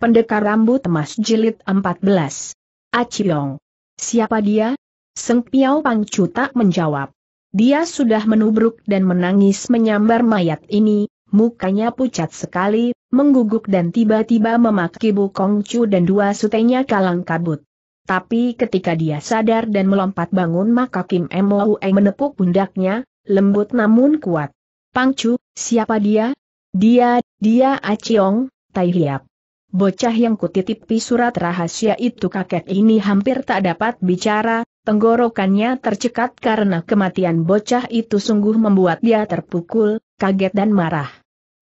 Pendekar Rambut Emas Jilid 14. Aciong. Siapa dia? Seng Piao Pangcu tak menjawab. Dia sudah menubruk dan menangis menyambar mayat ini, mukanya pucat sekali, mengguguk dan tiba-tiba memaki Bu Kongcu dan dua sutenya kalang kabut. Tapi ketika dia sadar dan melompat bangun maka Kim Moe menepuk pundaknya, lembut namun kuat. Pangcu, siapa dia? Dia, dia Aciong, Tai Hiap. Bocah yang kutitipi surat rahasia itu kakek ini hampir tak dapat bicara, tenggorokannya tercekat karena kematian bocah itu sungguh membuat dia terpukul, kaget dan marah.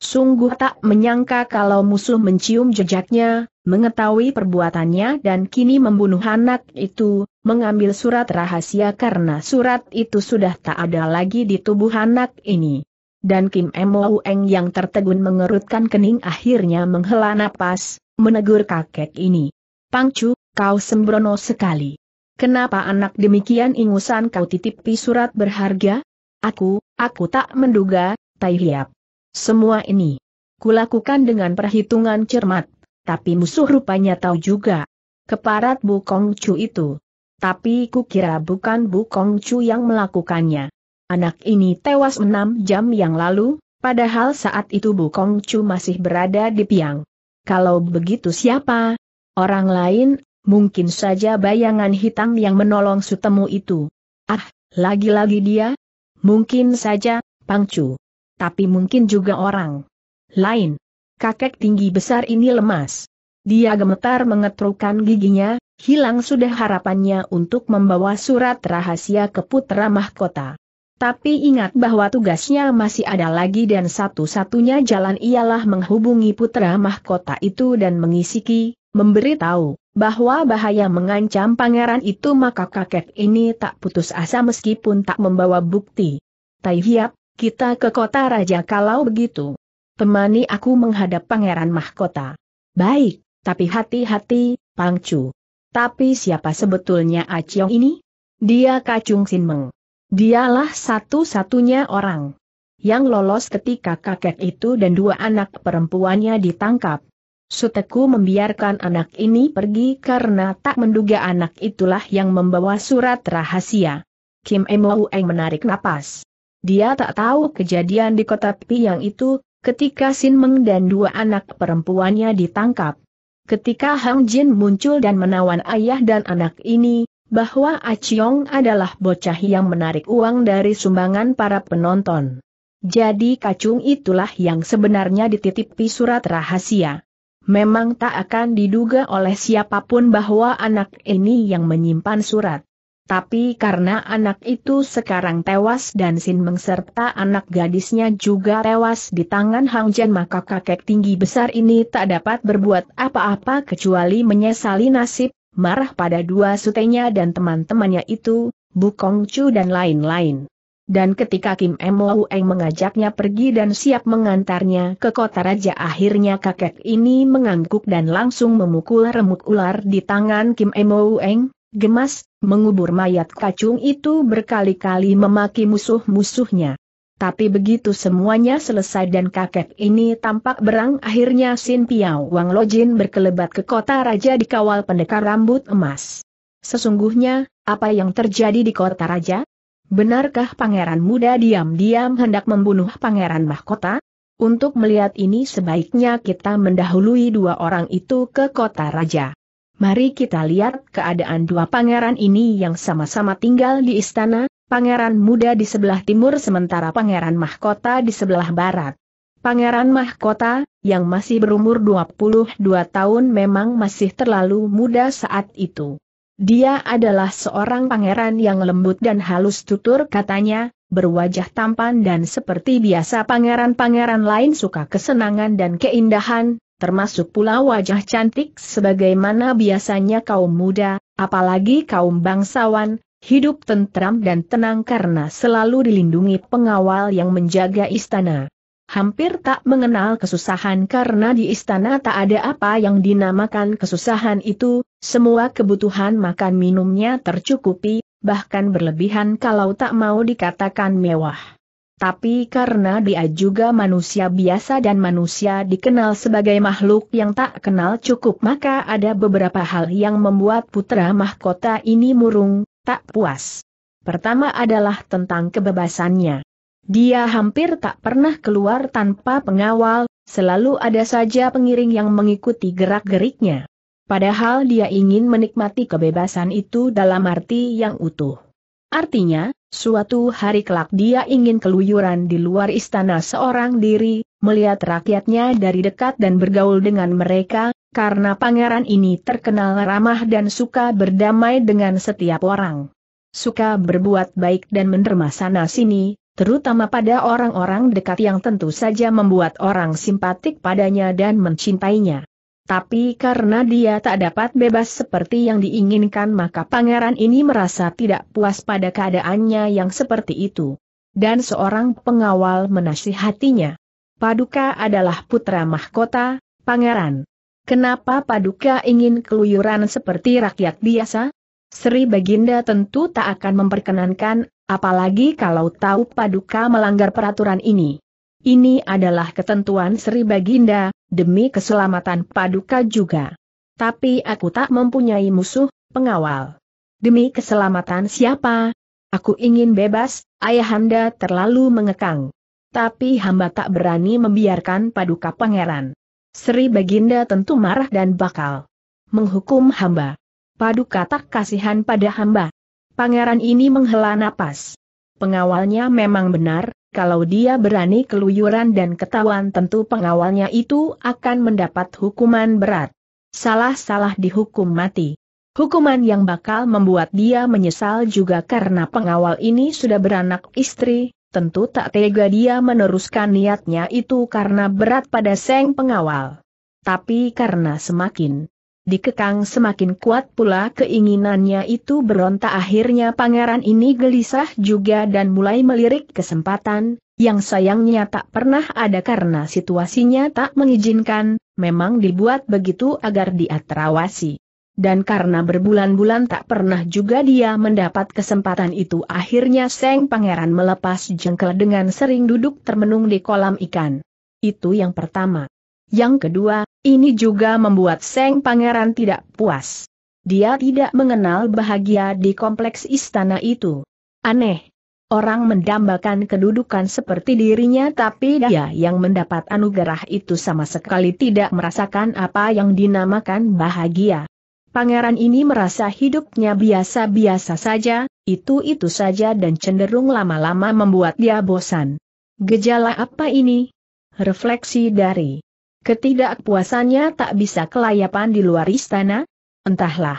Sungguh tak menyangka kalau musuh mencium jejaknya, mengetahui perbuatannya dan kini membunuh anak itu, mengambil surat rahasia karena surat itu sudah tak ada lagi di tubuh anak ini dan Kim Mo Eng yang tertegun mengerutkan kening akhirnya menghela napas, menegur kakek ini. Pangcu, kau sembrono sekali. Kenapa anak demikian ingusan kau titipi surat berharga? Aku, aku tak menduga, Tai Hiap. Semua ini. Kulakukan dengan perhitungan cermat, tapi musuh rupanya tahu juga. Keparat Bu Kong Chu itu. Tapi kukira bukan Bu Kong Chu yang melakukannya. Anak ini tewas enam jam yang lalu, padahal saat itu Bu Kong Chu masih berada di Piang. Kalau begitu siapa? Orang lain, mungkin saja bayangan hitam yang menolong Sutemu itu. Ah, lagi-lagi dia? Mungkin saja, Pangcu. Tapi mungkin juga orang lain. Kakek tinggi besar ini lemas. Dia gemetar mengetrukan giginya, hilang sudah harapannya untuk membawa surat rahasia ke putra mahkota. Tapi ingat bahwa tugasnya masih ada lagi dan satu-satunya jalan ialah menghubungi putra mahkota itu dan mengisiki, memberitahu, bahwa bahaya mengancam pangeran itu maka kakek ini tak putus asa meskipun tak membawa bukti. Tai hiap, kita ke kota raja kalau begitu. Temani aku menghadap pangeran mahkota. Baik, tapi hati-hati, Pangcu. Tapi siapa sebetulnya Aciong ini? Dia Kacung Sinmeng. Dialah satu-satunya orang yang lolos ketika kakek itu dan dua anak perempuannya ditangkap. Suteku membiarkan anak ini pergi karena tak menduga anak itulah yang membawa surat rahasia. Kim Emo Eng menarik napas. Dia tak tahu kejadian di kota Piang itu, ketika Sin Meng dan dua anak perempuannya ditangkap. Ketika Hang Jin muncul dan menawan ayah dan anak ini, bahwa Aciong adalah bocah yang menarik uang dari sumbangan para penonton. Jadi kacung itulah yang sebenarnya dititipi surat rahasia. Memang tak akan diduga oleh siapapun bahwa anak ini yang menyimpan surat. Tapi karena anak itu sekarang tewas dan Sin Meng serta anak gadisnya juga tewas di tangan Hang Jen maka kakek tinggi besar ini tak dapat berbuat apa-apa kecuali menyesali nasib, marah pada dua sutenya dan teman-temannya itu, Bukong Chu dan lain-lain. Dan ketika Kim Mo Eng mengajaknya pergi dan siap mengantarnya ke kota raja akhirnya kakek ini mengangguk dan langsung memukul remuk ular di tangan Kim Mo Eng, gemas, mengubur mayat kacung itu berkali-kali memaki musuh-musuhnya. Tapi begitu semuanya selesai dan kakek ini tampak berang akhirnya Sin Piao Wang Lojin berkelebat ke kota raja dikawal pendekar rambut emas. Sesungguhnya, apa yang terjadi di kota raja? Benarkah pangeran muda diam-diam hendak membunuh pangeran mahkota? Untuk melihat ini sebaiknya kita mendahului dua orang itu ke kota raja. Mari kita lihat keadaan dua pangeran ini yang sama-sama tinggal di istana, pangeran muda di sebelah timur sementara pangeran mahkota di sebelah barat. Pangeran mahkota, yang masih berumur 22 tahun memang masih terlalu muda saat itu. Dia adalah seorang pangeran yang lembut dan halus tutur katanya, berwajah tampan dan seperti biasa pangeran-pangeran lain suka kesenangan dan keindahan, termasuk pula wajah cantik sebagaimana biasanya kaum muda, apalagi kaum bangsawan, hidup tentram dan tenang karena selalu dilindungi pengawal yang menjaga istana. Hampir tak mengenal kesusahan karena di istana tak ada apa yang dinamakan kesusahan itu, semua kebutuhan makan minumnya tercukupi, bahkan berlebihan kalau tak mau dikatakan mewah tapi karena dia juga manusia biasa dan manusia dikenal sebagai makhluk yang tak kenal cukup maka ada beberapa hal yang membuat putra mahkota ini murung, tak puas. Pertama adalah tentang kebebasannya. Dia hampir tak pernah keluar tanpa pengawal, selalu ada saja pengiring yang mengikuti gerak-geriknya. Padahal dia ingin menikmati kebebasan itu dalam arti yang utuh. Artinya, suatu hari kelak dia ingin keluyuran di luar istana seorang diri, melihat rakyatnya dari dekat dan bergaul dengan mereka, karena pangeran ini terkenal ramah dan suka berdamai dengan setiap orang. Suka berbuat baik dan menderma sana sini, terutama pada orang-orang dekat yang tentu saja membuat orang simpatik padanya dan mencintainya. Tapi karena dia tak dapat bebas seperti yang diinginkan maka pangeran ini merasa tidak puas pada keadaannya yang seperti itu. Dan seorang pengawal menasihatinya. Paduka adalah putra mahkota, pangeran. Kenapa Paduka ingin keluyuran seperti rakyat biasa? Sri Baginda tentu tak akan memperkenankan, apalagi kalau tahu Paduka melanggar peraturan ini. Ini adalah ketentuan Sri Baginda, demi keselamatan Paduka juga. Tapi aku tak mempunyai musuh, pengawal. Demi keselamatan siapa? Aku ingin bebas, ayahanda terlalu mengekang. Tapi hamba tak berani membiarkan Paduka Pangeran. Sri Baginda tentu marah dan bakal menghukum hamba. Paduka tak kasihan pada hamba. Pangeran ini menghela napas. Pengawalnya memang benar, kalau dia berani keluyuran dan ketahuan tentu pengawalnya itu akan mendapat hukuman berat. Salah-salah dihukum mati. Hukuman yang bakal membuat dia menyesal juga karena pengawal ini sudah beranak istri, tentu tak tega dia meneruskan niatnya itu karena berat pada seng pengawal. Tapi karena semakin dikekang semakin kuat pula keinginannya itu berontak akhirnya pangeran ini gelisah juga dan mulai melirik kesempatan, yang sayangnya tak pernah ada karena situasinya tak mengizinkan, memang dibuat begitu agar dia terawasi. Dan karena berbulan-bulan tak pernah juga dia mendapat kesempatan itu akhirnya Seng Pangeran melepas jengkel dengan sering duduk termenung di kolam ikan. Itu yang pertama. Yang kedua, ini juga membuat Seng Pangeran tidak puas. Dia tidak mengenal bahagia di kompleks istana itu. Aneh. Orang mendambakan kedudukan seperti dirinya tapi dia yang mendapat anugerah itu sama sekali tidak merasakan apa yang dinamakan bahagia. Pangeran ini merasa hidupnya biasa-biasa saja, itu-itu saja dan cenderung lama-lama membuat dia bosan. Gejala apa ini? Refleksi dari Ketidakpuasannya tak bisa kelayapan di luar istana? Entahlah.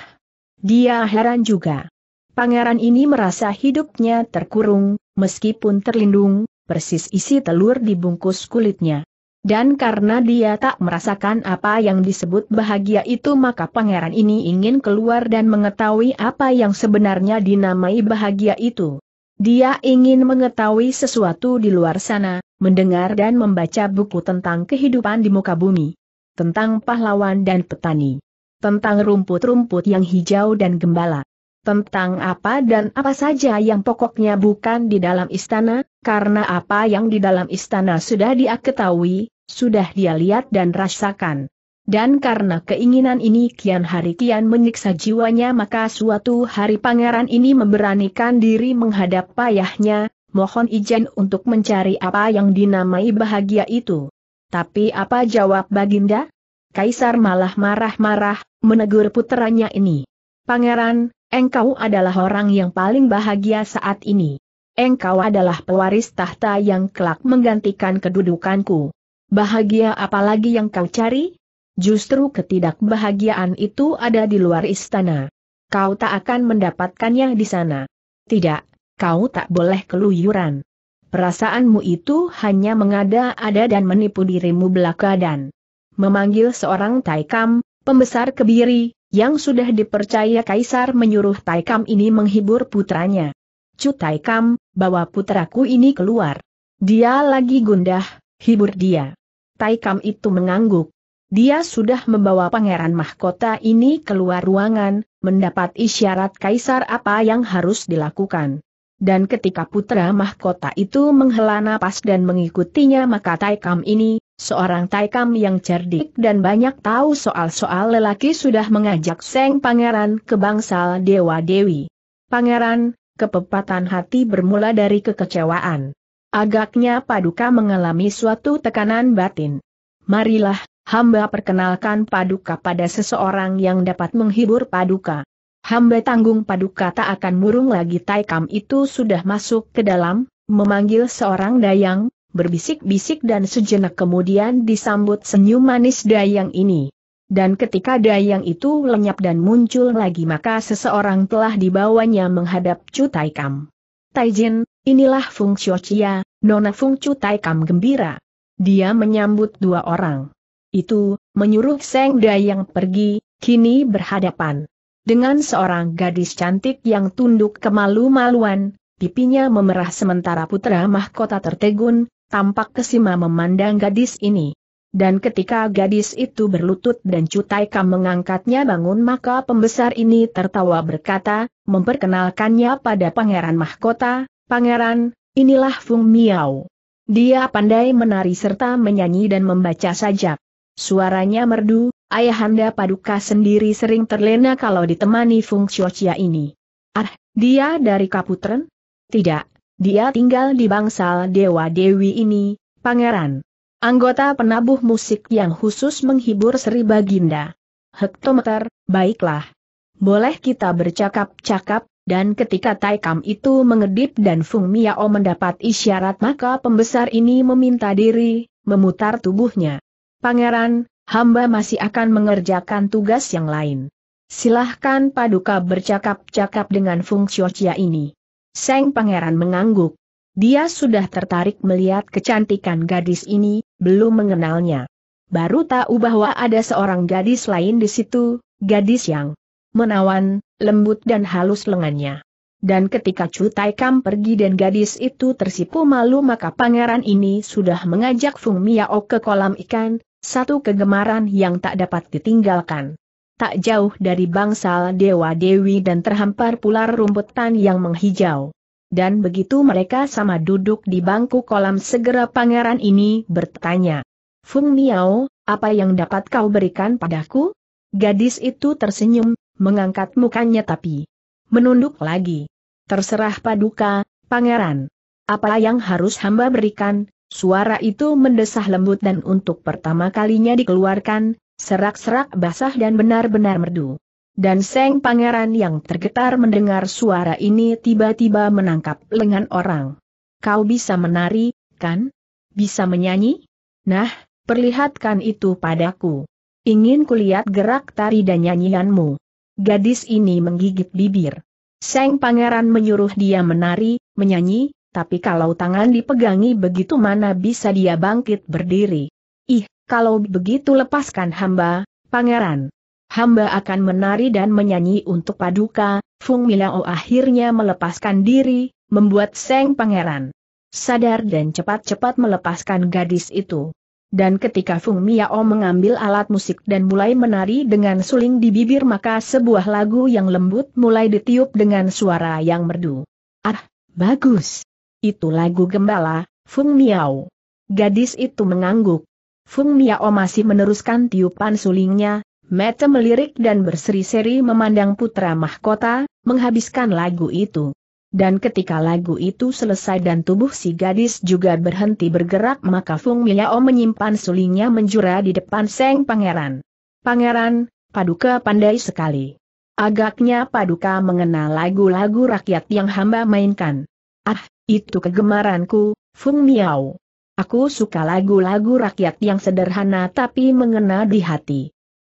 Dia heran juga. Pangeran ini merasa hidupnya terkurung, meskipun terlindung, persis isi telur dibungkus kulitnya. Dan karena dia tak merasakan apa yang disebut bahagia itu maka pangeran ini ingin keluar dan mengetahui apa yang sebenarnya dinamai bahagia itu. Dia ingin mengetahui sesuatu di luar sana, mendengar dan membaca buku tentang kehidupan di muka bumi, tentang pahlawan dan petani, tentang rumput-rumput yang hijau dan gembala, tentang apa dan apa saja yang pokoknya bukan di dalam istana, karena apa yang di dalam istana sudah dia ketahui, sudah dia lihat dan rasakan. Dan karena keinginan ini kian hari kian menyiksa jiwanya maka suatu hari pangeran ini memberanikan diri menghadap payahnya, mohon izin untuk mencari apa yang dinamai bahagia itu. Tapi apa jawab Baginda? Kaisar malah marah-marah, menegur puteranya ini. Pangeran, engkau adalah orang yang paling bahagia saat ini. Engkau adalah pewaris tahta yang kelak menggantikan kedudukanku. Bahagia apalagi yang kau cari? Justru ketidakbahagiaan itu ada di luar istana. Kau tak akan mendapatkannya di sana. Tidak, Kau tak boleh keluyuran. Perasaanmu itu hanya mengada-ada dan menipu dirimu belaka dan Memanggil seorang Taikam, pembesar kebiri, yang sudah dipercaya Kaisar menyuruh Taikam ini menghibur putranya. Cu Taikam, bawa putraku ini keluar. Dia lagi gundah, hibur dia. Taikam itu mengangguk. Dia sudah membawa pangeran mahkota ini keluar ruangan, mendapat isyarat Kaisar apa yang harus dilakukan dan ketika putra mahkota itu menghela napas dan mengikutinya maka Taikam ini, seorang Taikam yang cerdik dan banyak tahu soal-soal lelaki sudah mengajak Seng Pangeran ke bangsal Dewa Dewi. Pangeran, kepepatan hati bermula dari kekecewaan. Agaknya Paduka mengalami suatu tekanan batin. Marilah, hamba perkenalkan Paduka pada seseorang yang dapat menghibur Paduka hamba tanggung paduka tak akan murung lagi Taikam itu sudah masuk ke dalam, memanggil seorang dayang, berbisik-bisik dan sejenak kemudian disambut senyum manis dayang ini. Dan ketika dayang itu lenyap dan muncul lagi maka seseorang telah dibawanya menghadap Chu Taikam. Taijin, inilah Fung Cia, Nona Fung Chu Taikam gembira. Dia menyambut dua orang. Itu, menyuruh Seng Dayang pergi, kini berhadapan dengan seorang gadis cantik yang tunduk kemalu-maluan, pipinya memerah sementara putra mahkota tertegun, tampak kesima memandang gadis ini. Dan ketika gadis itu berlutut dan Cutaika mengangkatnya bangun maka pembesar ini tertawa berkata, memperkenalkannya pada pangeran mahkota, pangeran, inilah Fung Miao. Dia pandai menari serta menyanyi dan membaca sajak. Suaranya merdu, ayahanda paduka sendiri sering terlena kalau ditemani Fung Cia ini. Ah, dia dari Kaputren? Tidak, dia tinggal di bangsal Dewa Dewi ini, pangeran. Anggota penabuh musik yang khusus menghibur Sri Baginda. Hektometer, baiklah. Boleh kita bercakap-cakap, dan ketika Taikam itu mengedip dan Fung Miao mendapat isyarat maka pembesar ini meminta diri, memutar tubuhnya. Pangeran, hamba masih akan mengerjakan tugas yang lain. Silahkan paduka bercakap-cakap dengan Fung Chia ini. Seng pangeran mengangguk. Dia sudah tertarik melihat kecantikan gadis ini, belum mengenalnya. Baru tahu bahwa ada seorang gadis lain di situ, gadis yang menawan, lembut dan halus lengannya. Dan ketika Chu Taikam pergi dan gadis itu tersipu malu maka pangeran ini sudah mengajak Fung Miao ke kolam ikan, satu kegemaran yang tak dapat ditinggalkan. Tak jauh dari bangsal Dewa Dewi dan terhampar pula rumputan yang menghijau. Dan begitu mereka sama duduk di bangku kolam segera pangeran ini bertanya. Fung Miao, apa yang dapat kau berikan padaku? Gadis itu tersenyum, mengangkat mukanya tapi menunduk lagi. Terserah paduka, pangeran. Apa yang harus hamba berikan, Suara itu mendesah lembut dan untuk pertama kalinya dikeluarkan, serak-serak basah dan benar-benar merdu. Dan Seng Pangeran yang tergetar mendengar suara ini tiba-tiba menangkap lengan orang. Kau bisa menari, kan? Bisa menyanyi? Nah, perlihatkan itu padaku. Ingin kulihat gerak tari dan nyanyianmu. Gadis ini menggigit bibir. Seng Pangeran menyuruh dia menari, menyanyi, tapi kalau tangan dipegangi begitu mana bisa dia bangkit berdiri. Ih, kalau begitu lepaskan hamba, pangeran. Hamba akan menari dan menyanyi untuk paduka, Fung Milao akhirnya melepaskan diri, membuat Seng Pangeran sadar dan cepat-cepat melepaskan gadis itu. Dan ketika Fung Miao mengambil alat musik dan mulai menari dengan suling di bibir maka sebuah lagu yang lembut mulai ditiup dengan suara yang merdu. Ah, bagus. Itu lagu gembala, Fung Miao. Gadis itu mengangguk. Fung Miao masih meneruskan tiupan sulingnya, mata melirik dan berseri-seri memandang putra mahkota, menghabiskan lagu itu. Dan ketika lagu itu selesai dan tubuh si gadis juga berhenti bergerak maka Fung Miao menyimpan sulingnya menjura di depan Seng Pangeran. Pangeran, Paduka pandai sekali. Agaknya Paduka mengenal lagu-lagu rakyat yang hamba mainkan. Ah, itu kegemaranku, Fung Miao. Aku suka lagu-lagu rakyat yang sederhana tapi mengena di hati.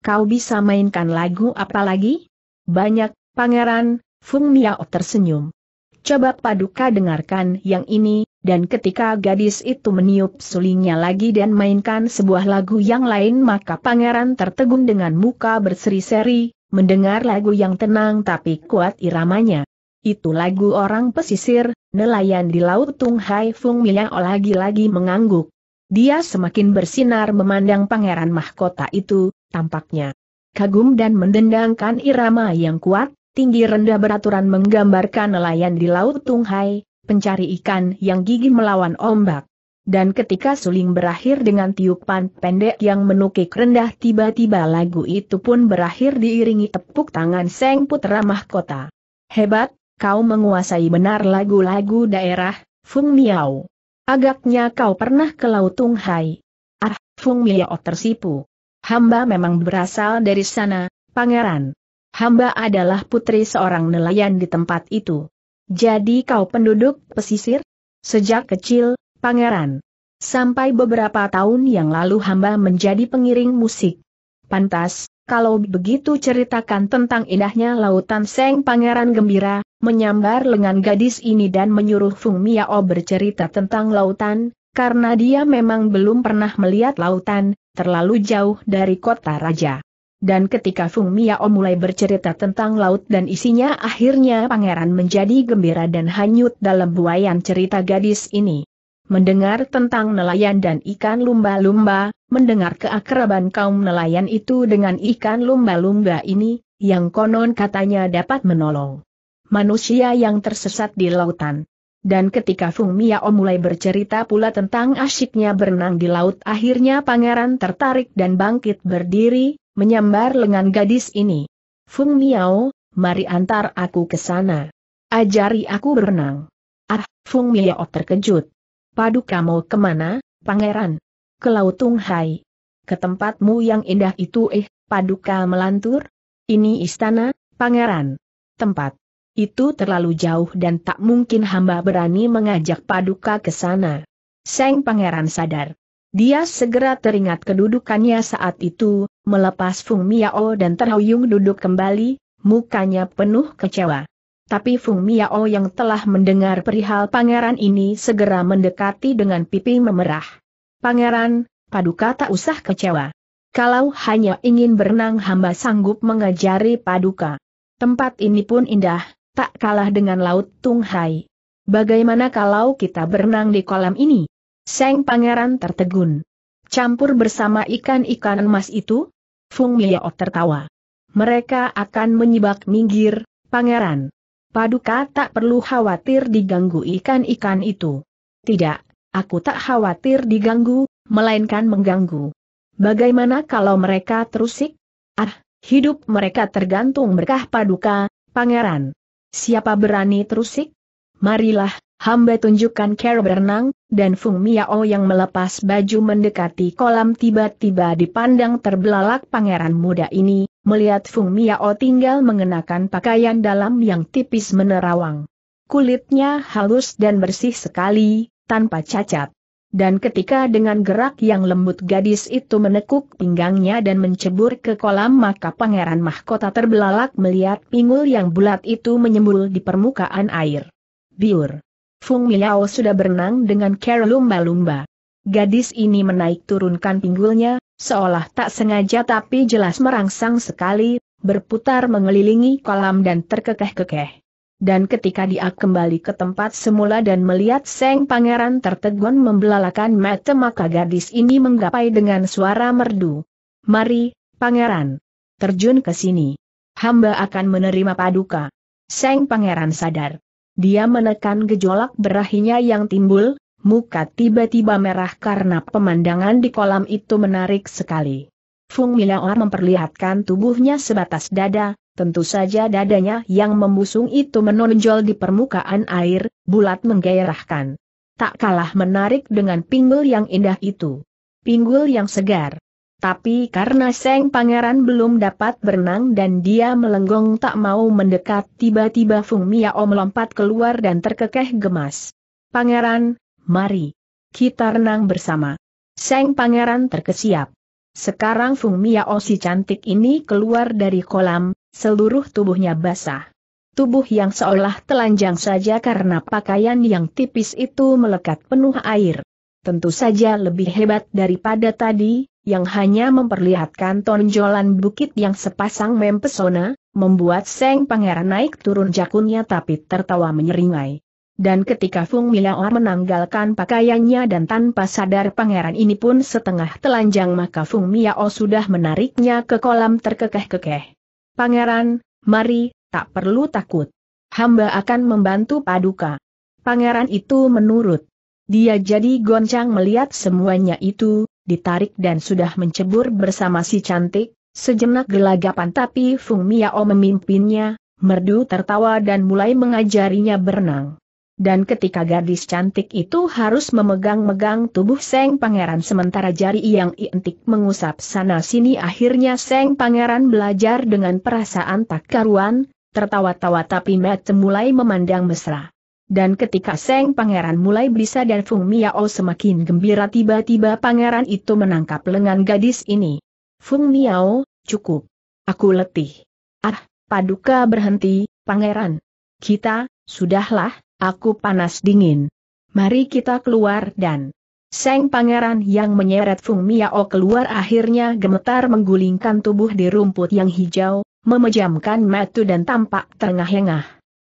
Kau bisa mainkan lagu apa lagi? Banyak, pangeran, Fung Miao tersenyum. Coba paduka dengarkan yang ini, dan ketika gadis itu meniup sulingnya lagi dan mainkan sebuah lagu yang lain maka pangeran tertegun dengan muka berseri-seri, mendengar lagu yang tenang tapi kuat iramanya. Itu lagu orang pesisir, nelayan di laut Tung Hai Fung Miao lagi-lagi mengangguk. Dia semakin bersinar memandang pangeran mahkota itu, tampaknya kagum dan mendendangkan irama yang kuat, tinggi rendah beraturan menggambarkan nelayan di laut Tung Hai, pencari ikan yang gigih melawan ombak. Dan ketika suling berakhir dengan tiupan pendek yang menukik rendah tiba-tiba lagu itu pun berakhir diiringi tepuk tangan Seng Putra Mahkota. Hebat, kau menguasai benar lagu-lagu daerah, Fung Miao. Agaknya kau pernah ke laut Tung Hai. Ah, Fung Miao tersipu. Hamba memang berasal dari sana, pangeran. Hamba adalah putri seorang nelayan di tempat itu. Jadi kau penduduk pesisir? Sejak kecil, pangeran. Sampai beberapa tahun yang lalu hamba menjadi pengiring musik. Pantas, kalau begitu ceritakan tentang indahnya lautan Seng Pangeran Gembira, menyambar lengan gadis ini dan menyuruh Fung Miao bercerita tentang lautan, karena dia memang belum pernah melihat lautan, terlalu jauh dari kota raja. Dan ketika Fung Miao mulai bercerita tentang laut dan isinya akhirnya pangeran menjadi gembira dan hanyut dalam buayan cerita gadis ini. Mendengar tentang nelayan dan ikan lumba-lumba, mendengar keakraban kaum nelayan itu dengan ikan lumba-lumba ini, yang konon katanya dapat menolong manusia yang tersesat di lautan. Dan ketika Fung Miao mulai bercerita pula tentang asyiknya berenang di laut akhirnya pangeran tertarik dan bangkit berdiri, menyambar lengan gadis ini. Fung Miao, mari antar aku ke sana. Ajari aku berenang. Ah, Fung Miao terkejut. Paduka mau kemana, pangeran? ke Lautung Hai. Ke tempatmu yang indah itu eh, paduka melantur? Ini istana, pangeran. Tempat. Itu terlalu jauh dan tak mungkin hamba berani mengajak paduka ke sana. Seng pangeran sadar. Dia segera teringat kedudukannya saat itu, melepas Fung Miao dan terhuyung duduk kembali, mukanya penuh kecewa. Tapi Fung Miao yang telah mendengar perihal pangeran ini segera mendekati dengan pipi memerah. Pangeran, Paduka tak usah kecewa. Kalau hanya ingin berenang hamba sanggup mengajari Paduka. Tempat ini pun indah, tak kalah dengan Laut tung Tunghai. Bagaimana kalau kita berenang di kolam ini? Seng Pangeran tertegun. Campur bersama ikan-ikan emas itu? Fung Miao tertawa. Mereka akan menyibak minggir, Pangeran. Paduka tak perlu khawatir diganggu ikan-ikan itu. Tidak, Aku tak khawatir diganggu, melainkan mengganggu. Bagaimana kalau mereka terusik? Ah, hidup mereka tergantung berkah paduka, pangeran. Siapa berani terusik? Marilah, hamba tunjukkan cara berenang, dan Fung Miao yang melepas baju mendekati kolam tiba-tiba dipandang terbelalak pangeran muda ini, melihat Fung Miao tinggal mengenakan pakaian dalam yang tipis menerawang. Kulitnya halus dan bersih sekali, tanpa cacat. Dan ketika dengan gerak yang lembut gadis itu menekuk pinggangnya dan mencebur ke kolam maka pangeran mahkota terbelalak melihat pinggul yang bulat itu menyembul di permukaan air. Biur. Fung Miao sudah berenang dengan kera lumba-lumba. Gadis ini menaik turunkan pinggulnya, seolah tak sengaja tapi jelas merangsang sekali, berputar mengelilingi kolam dan terkekeh-kekeh dan ketika dia kembali ke tempat semula dan melihat Seng Pangeran tertegun membelalakan mata maka gadis ini menggapai dengan suara merdu. Mari, Pangeran. Terjun ke sini. Hamba akan menerima paduka. Seng Pangeran sadar. Dia menekan gejolak berahinya yang timbul, muka tiba-tiba merah karena pemandangan di kolam itu menarik sekali. Fung Milaor memperlihatkan tubuhnya sebatas dada, Tentu saja dadanya yang membusung itu menonjol di permukaan air, bulat menggairahkan. Tak kalah menarik dengan pinggul yang indah itu. Pinggul yang segar. Tapi karena Seng Pangeran belum dapat berenang dan dia melenggong tak mau mendekat tiba-tiba Fung Miao melompat keluar dan terkekeh gemas. Pangeran, mari. Kita renang bersama. Seng Pangeran terkesiap. Sekarang Fung Miao si cantik ini keluar dari kolam, Seluruh tubuhnya basah. Tubuh yang seolah telanjang saja karena pakaian yang tipis itu melekat penuh air. Tentu saja lebih hebat daripada tadi, yang hanya memperlihatkan tonjolan bukit yang sepasang mempesona, membuat Seng Pangeran naik turun jakunnya tapi tertawa menyeringai. Dan ketika Fung Milaor menanggalkan pakaiannya dan tanpa sadar pangeran ini pun setengah telanjang maka Fung Miao sudah menariknya ke kolam terkekeh-kekeh. Pangeran, mari, tak perlu takut. Hamba akan membantu Paduka. Pangeran itu menurut. Dia jadi goncang melihat semuanya itu, ditarik dan sudah mencebur bersama si cantik, sejenak gelagapan tapi Fung Miao memimpinnya, merdu tertawa dan mulai mengajarinya berenang dan ketika gadis cantik itu harus memegang-megang tubuh Seng Pangeran sementara jari yang intik mengusap sana-sini akhirnya Seng Pangeran belajar dengan perasaan tak karuan, tertawa-tawa tapi Matt mulai memandang mesra. Dan ketika Seng Pangeran mulai bisa dan Fung Miao semakin gembira tiba-tiba pangeran itu menangkap lengan gadis ini. Fung Miao, cukup. Aku letih. Ah, paduka berhenti, pangeran. Kita, sudahlah, Aku panas dingin. Mari kita keluar dan... Seng pangeran yang menyeret Fung Miao keluar akhirnya gemetar menggulingkan tubuh di rumput yang hijau, memejamkan mata dan tampak terengah-engah.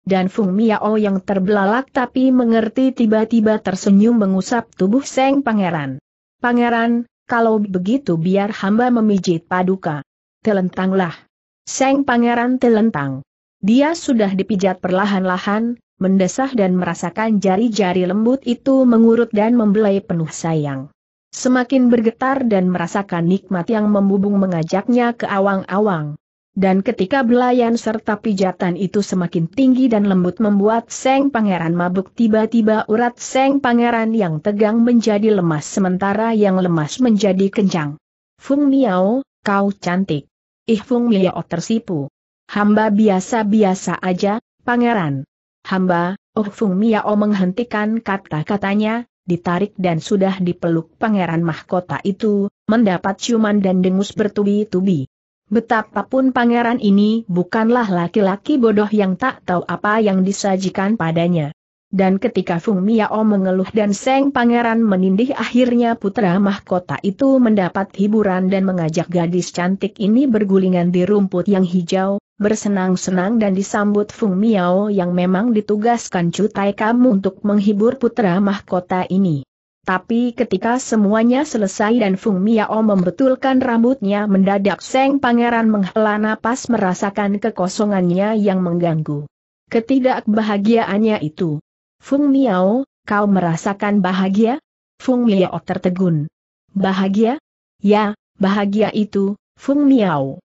Dan Fung Miao yang terbelalak tapi mengerti tiba-tiba tersenyum mengusap tubuh Seng pangeran. Pangeran, kalau begitu biar hamba memijit paduka. Telentanglah. Seng pangeran telentang. Dia sudah dipijat perlahan-lahan, mendesah dan merasakan jari-jari lembut itu mengurut dan membelai penuh sayang. Semakin bergetar dan merasakan nikmat yang membubung mengajaknya ke awang-awang. Dan ketika belayan serta pijatan itu semakin tinggi dan lembut membuat Seng Pangeran mabuk tiba-tiba urat Seng Pangeran yang tegang menjadi lemas sementara yang lemas menjadi kencang. Fung Miao, kau cantik. Ih Fung Miao tersipu. Hamba biasa-biasa aja, Pangeran. Hamba, Oh Fung Miao oh menghentikan kata-katanya, ditarik dan sudah dipeluk pangeran mahkota itu, mendapat ciuman dan dengus bertubi-tubi. Betapapun pangeran ini bukanlah laki-laki bodoh yang tak tahu apa yang disajikan padanya. Dan ketika Fung Miao oh mengeluh dan Seng Pangeran menindih akhirnya putra mahkota itu mendapat hiburan dan mengajak gadis cantik ini bergulingan di rumput yang hijau, bersenang-senang dan disambut Fung Miao yang memang ditugaskan Cutai Kamu untuk menghibur putra mahkota ini. Tapi ketika semuanya selesai dan Fung Miao membetulkan rambutnya mendadak Seng Pangeran menghela napas merasakan kekosongannya yang mengganggu. Ketidakbahagiaannya itu. Fung Miao, kau merasakan bahagia? Fung Miao tertegun. Bahagia? Ya, bahagia itu, Fung Miao.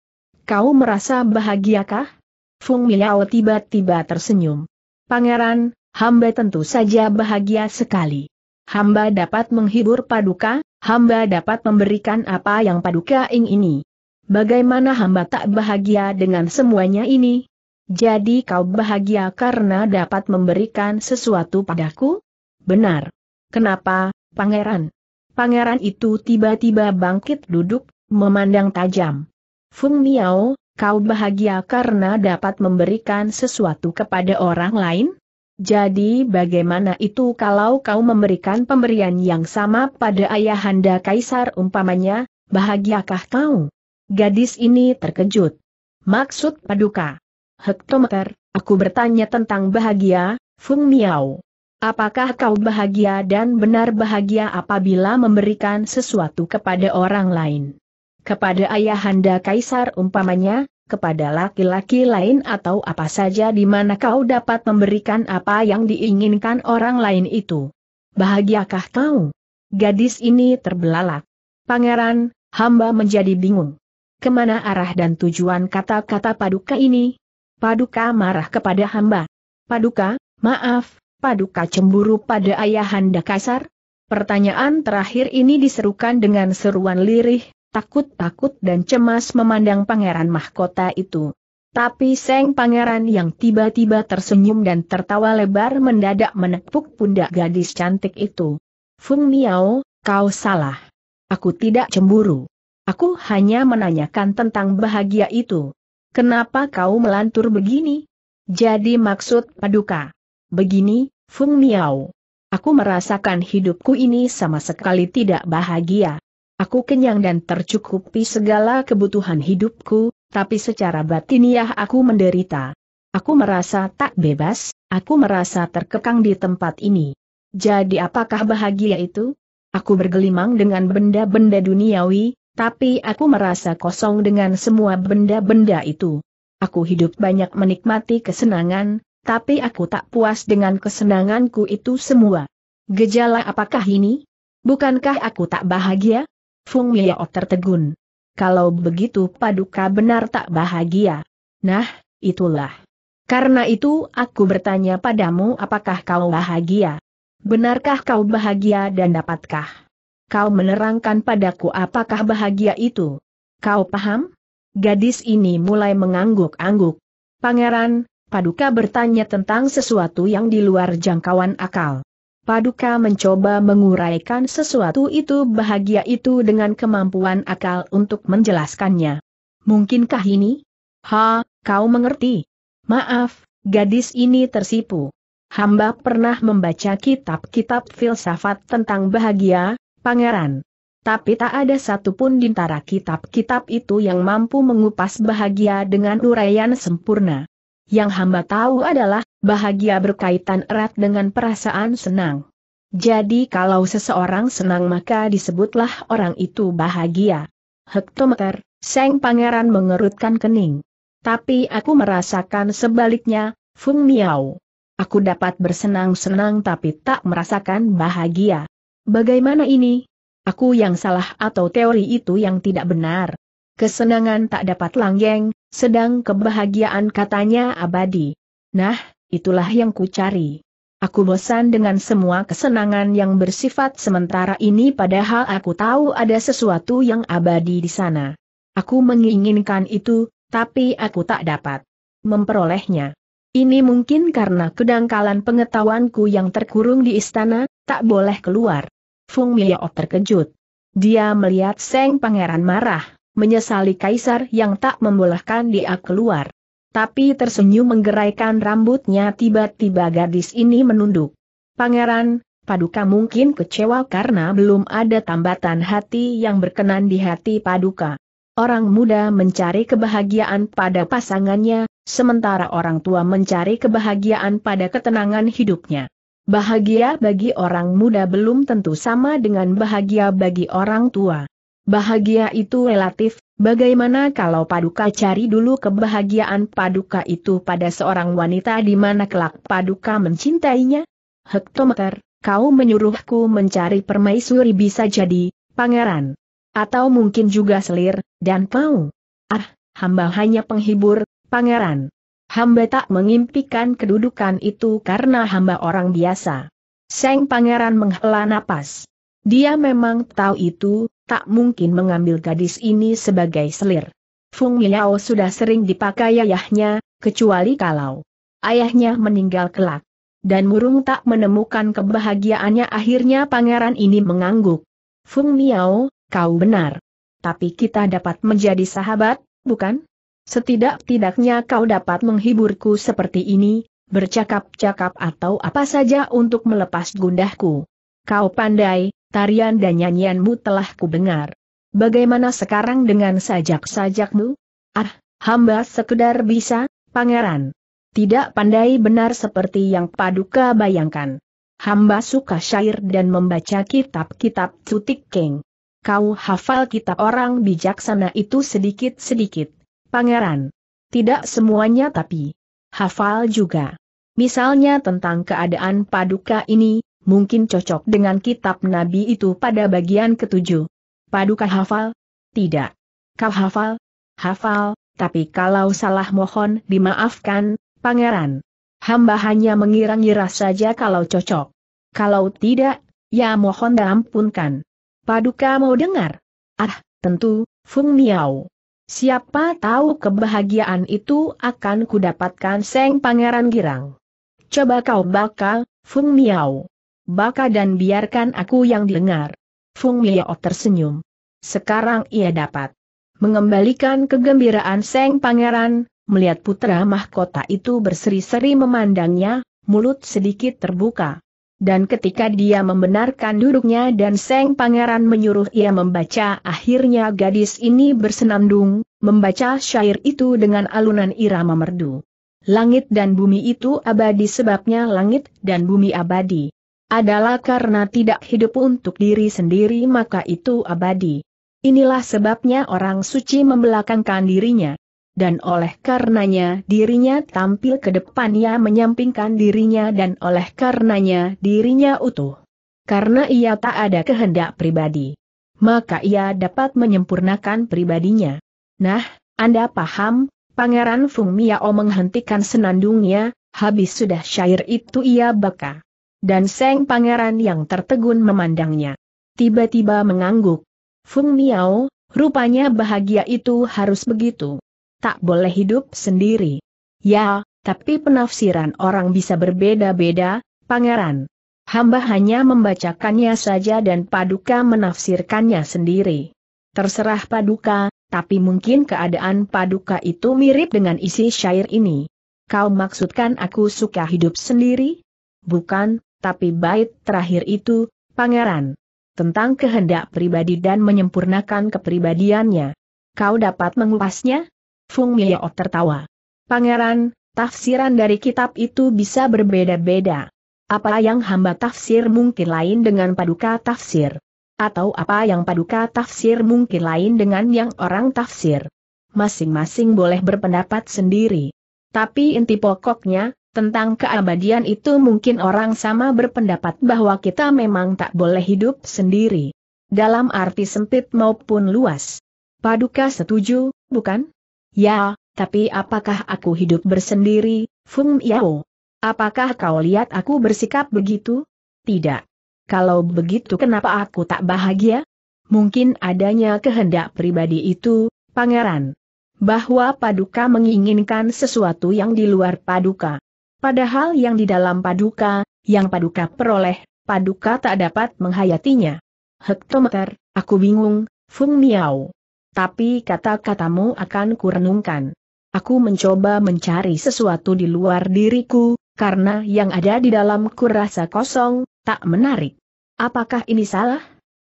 Kau merasa bahagiakah? Fung Miao tiba-tiba tersenyum. Pangeran, hamba tentu saja bahagia sekali. Hamba dapat menghibur paduka, hamba dapat memberikan apa yang paduka ingini. Bagaimana hamba tak bahagia dengan semuanya ini? Jadi kau bahagia karena dapat memberikan sesuatu padaku? Benar. Kenapa, pangeran? Pangeran itu tiba-tiba bangkit duduk, memandang tajam. Fung Miao, kau bahagia karena dapat memberikan sesuatu kepada orang lain? Jadi bagaimana itu kalau kau memberikan pemberian yang sama pada ayahanda kaisar umpamanya, bahagiakah kau? Gadis ini terkejut. Maksud paduka. Hektometer, aku bertanya tentang bahagia, Fung Miao. Apakah kau bahagia dan benar bahagia apabila memberikan sesuatu kepada orang lain? Kepada ayahanda kaisar umpamanya, kepada laki-laki lain atau apa saja di mana kau dapat memberikan apa yang diinginkan orang lain itu. Bahagiakah kau? Gadis ini terbelalak. Pangeran, hamba menjadi bingung. Kemana arah dan tujuan kata-kata paduka ini? Paduka marah kepada hamba. Paduka, maaf, paduka cemburu pada ayahanda kaisar Pertanyaan terakhir ini diserukan dengan seruan lirih, takut-takut dan cemas memandang pangeran mahkota itu. Tapi Seng Pangeran yang tiba-tiba tersenyum dan tertawa lebar mendadak menepuk pundak gadis cantik itu. Fung Miao, kau salah. Aku tidak cemburu. Aku hanya menanyakan tentang bahagia itu. Kenapa kau melantur begini? Jadi maksud paduka. Begini, Fung Miao. Aku merasakan hidupku ini sama sekali tidak bahagia. Aku kenyang dan tercukupi segala kebutuhan hidupku, tapi secara batiniah aku menderita. Aku merasa tak bebas, aku merasa terkekang di tempat ini. Jadi apakah bahagia itu? Aku bergelimang dengan benda-benda duniawi, tapi aku merasa kosong dengan semua benda-benda itu. Aku hidup banyak menikmati kesenangan, tapi aku tak puas dengan kesenanganku itu semua. Gejala apakah ini? Bukankah aku tak bahagia? Fung Liao tertegun. Kalau begitu paduka benar tak bahagia. Nah, itulah. Karena itu aku bertanya padamu apakah kau bahagia? Benarkah kau bahagia dan dapatkah? Kau menerangkan padaku apakah bahagia itu? Kau paham? Gadis ini mulai mengangguk-angguk. Pangeran, paduka bertanya tentang sesuatu yang di luar jangkauan akal. Paduka mencoba menguraikan sesuatu itu bahagia itu dengan kemampuan akal untuk menjelaskannya. Mungkinkah ini? Ha, kau mengerti. Maaf, gadis ini tersipu. Hamba pernah membaca kitab-kitab filsafat tentang bahagia, pangeran. Tapi tak ada satupun di antara kitab-kitab itu yang mampu mengupas bahagia dengan uraian sempurna. Yang hamba tahu adalah bahagia berkaitan erat dengan perasaan senang. Jadi kalau seseorang senang maka disebutlah orang itu bahagia. Hektometer, Seng Pangeran mengerutkan kening. Tapi aku merasakan sebaliknya, Fung Miao. Aku dapat bersenang-senang tapi tak merasakan bahagia. Bagaimana ini? Aku yang salah atau teori itu yang tidak benar? Kesenangan tak dapat langgeng, sedang kebahagiaan katanya abadi. Nah, itulah yang kucari. Aku bosan dengan semua kesenangan yang bersifat sementara ini padahal aku tahu ada sesuatu yang abadi di sana. Aku menginginkan itu, tapi aku tak dapat memperolehnya. Ini mungkin karena kedangkalan pengetahuanku yang terkurung di istana, tak boleh keluar. Fung Miao terkejut. Dia melihat Seng Pangeran marah, menyesali kaisar yang tak membolehkan dia keluar. Tapi tersenyum menggeraikan rambutnya tiba-tiba gadis ini menunduk. Pangeran, Paduka mungkin kecewa karena belum ada tambatan hati yang berkenan di hati Paduka. Orang muda mencari kebahagiaan pada pasangannya, sementara orang tua mencari kebahagiaan pada ketenangan hidupnya. Bahagia bagi orang muda belum tentu sama dengan bahagia bagi orang tua. Bahagia itu relatif, Bagaimana kalau Paduka cari dulu kebahagiaan Paduka itu pada seorang wanita di mana kelak Paduka mencintainya? Hektometer, kau menyuruhku mencari permaisuri bisa jadi, pangeran. Atau mungkin juga selir, dan kau. Ah, hamba hanya penghibur, pangeran. Hamba tak mengimpikan kedudukan itu karena hamba orang biasa. Seng pangeran menghela napas. Dia memang tahu itu, tak mungkin mengambil gadis ini sebagai selir. Fung Miao sudah sering dipakai ayahnya, kecuali kalau ayahnya meninggal kelak. Dan murung tak menemukan kebahagiaannya akhirnya pangeran ini mengangguk. Fung Miao, kau benar. Tapi kita dapat menjadi sahabat, bukan? Setidak-tidaknya kau dapat menghiburku seperti ini, bercakap-cakap atau apa saja untuk melepas gundahku. Kau pandai, tarian dan nyanyianmu telah kudengar. Bagaimana sekarang dengan sajak-sajakmu? Ah, hamba sekedar bisa, pangeran. Tidak pandai benar seperti yang paduka bayangkan. Hamba suka syair dan membaca kitab-kitab cutik keng. Kau hafal kitab orang bijaksana itu sedikit-sedikit, pangeran. Tidak semuanya tapi hafal juga. Misalnya tentang keadaan paduka ini, mungkin cocok dengan kitab Nabi itu pada bagian ketujuh. Paduka hafal? Tidak. Kau hafal? Hafal, tapi kalau salah mohon dimaafkan, pangeran. Hamba hanya mengira-ngira saja kalau cocok. Kalau tidak, ya mohon diampunkan. Paduka mau dengar? Ah, tentu, Fung Miao. Siapa tahu kebahagiaan itu akan kudapatkan Seng Pangeran Girang. Coba kau bakal, Fung Miao baka dan biarkan aku yang dengar. Fung Miao tersenyum. Sekarang ia dapat mengembalikan kegembiraan Seng Pangeran, melihat putra mahkota itu berseri-seri memandangnya, mulut sedikit terbuka. Dan ketika dia membenarkan duduknya dan Seng Pangeran menyuruh ia membaca akhirnya gadis ini bersenandung, membaca syair itu dengan alunan irama merdu. Langit dan bumi itu abadi sebabnya langit dan bumi abadi adalah karena tidak hidup untuk diri sendiri maka itu abadi. Inilah sebabnya orang suci membelakangkan dirinya. Dan oleh karenanya dirinya tampil ke depannya menyampingkan dirinya dan oleh karenanya dirinya utuh. Karena ia tak ada kehendak pribadi. Maka ia dapat menyempurnakan pribadinya. Nah, Anda paham, Pangeran Fung Miao menghentikan senandungnya, habis sudah syair itu ia baka. Dan Seng Pangeran yang tertegun memandangnya. Tiba-tiba mengangguk. Fung Miao, rupanya bahagia itu harus begitu. Tak boleh hidup sendiri. Ya, tapi penafsiran orang bisa berbeda-beda, Pangeran. Hamba hanya membacakannya saja dan Paduka menafsirkannya sendiri. Terserah Paduka, tapi mungkin keadaan Paduka itu mirip dengan isi syair ini. Kau maksudkan aku suka hidup sendiri? Bukan, tapi bait terakhir itu, pangeran. Tentang kehendak pribadi dan menyempurnakan kepribadiannya. Kau dapat mengupasnya? Fung Miao tertawa. Pangeran, tafsiran dari kitab itu bisa berbeda-beda. Apa yang hamba tafsir mungkin lain dengan paduka tafsir. Atau apa yang paduka tafsir mungkin lain dengan yang orang tafsir. Masing-masing boleh berpendapat sendiri. Tapi inti pokoknya, tentang keabadian itu mungkin orang sama berpendapat bahwa kita memang tak boleh hidup sendiri. Dalam arti sempit maupun luas. Paduka setuju, bukan? Ya, tapi apakah aku hidup bersendiri, Fung Yao? Apakah kau lihat aku bersikap begitu? Tidak. Kalau begitu kenapa aku tak bahagia? Mungkin adanya kehendak pribadi itu, pangeran. Bahwa paduka menginginkan sesuatu yang di luar paduka. Padahal yang di dalam paduka, yang paduka peroleh, paduka tak dapat menghayatinya. Hektometer, aku bingung, Fung Miao. Tapi kata-katamu akan kurenungkan. Aku mencoba mencari sesuatu di luar diriku, karena yang ada di dalamku rasa kosong, tak menarik. Apakah ini salah?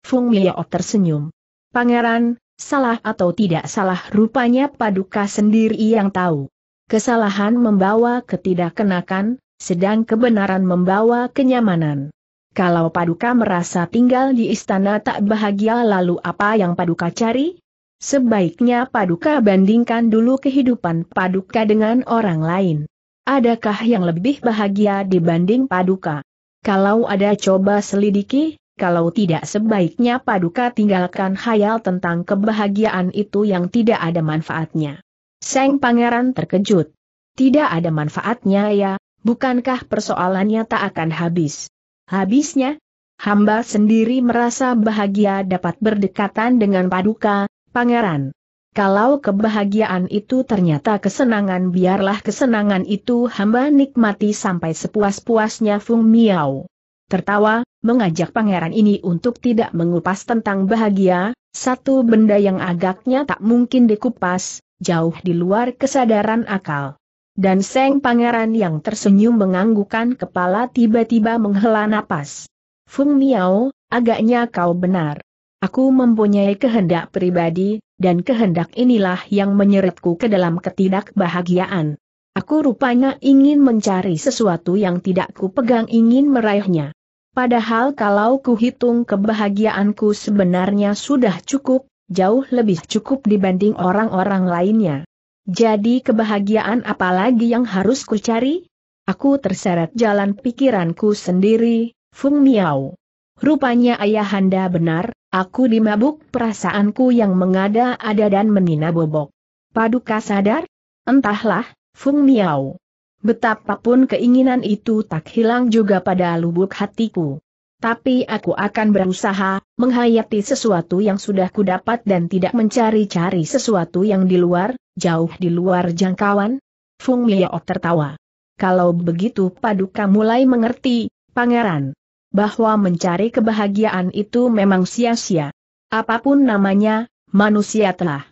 Fung Miao tersenyum. Pangeran, salah atau tidak salah rupanya paduka sendiri yang tahu. Kesalahan membawa ketidakkenakan, sedang kebenaran membawa kenyamanan. Kalau Paduka merasa tinggal di istana tak bahagia lalu apa yang Paduka cari? Sebaiknya Paduka bandingkan dulu kehidupan Paduka dengan orang lain. Adakah yang lebih bahagia dibanding Paduka? Kalau ada coba selidiki, kalau tidak sebaiknya Paduka tinggalkan hayal tentang kebahagiaan itu yang tidak ada manfaatnya. Seng Pangeran terkejut. Tidak ada manfaatnya ya, bukankah persoalannya tak akan habis? Habisnya, hamba sendiri merasa bahagia dapat berdekatan dengan paduka, Pangeran. Kalau kebahagiaan itu ternyata kesenangan biarlah kesenangan itu hamba nikmati sampai sepuas-puasnya Fung Miao. Tertawa, mengajak pangeran ini untuk tidak mengupas tentang bahagia, satu benda yang agaknya tak mungkin dikupas, jauh di luar kesadaran akal. Dan Seng Pangeran yang tersenyum menganggukan kepala tiba-tiba menghela napas. Fung Miao, agaknya kau benar. Aku mempunyai kehendak pribadi, dan kehendak inilah yang menyeretku ke dalam ketidakbahagiaan. Aku rupanya ingin mencari sesuatu yang tidak ku pegang ingin meraihnya. Padahal kalau kuhitung kebahagiaanku sebenarnya sudah cukup, jauh lebih cukup dibanding orang-orang lainnya. Jadi kebahagiaan apalagi yang harus ku cari? Aku terseret jalan pikiranku sendiri, Fung Miao. Rupanya ayahanda benar, aku dimabuk perasaanku yang mengada-ada dan menina bobok. Paduka sadar? Entahlah, Fung Miao. Betapapun keinginan itu tak hilang juga pada lubuk hatiku tapi aku akan berusaha menghayati sesuatu yang sudah kudapat dan tidak mencari-cari sesuatu yang di luar, jauh di luar jangkauan. Fung Miao tertawa. Kalau begitu Paduka mulai mengerti, Pangeran, bahwa mencari kebahagiaan itu memang sia-sia. Apapun namanya, manusia telah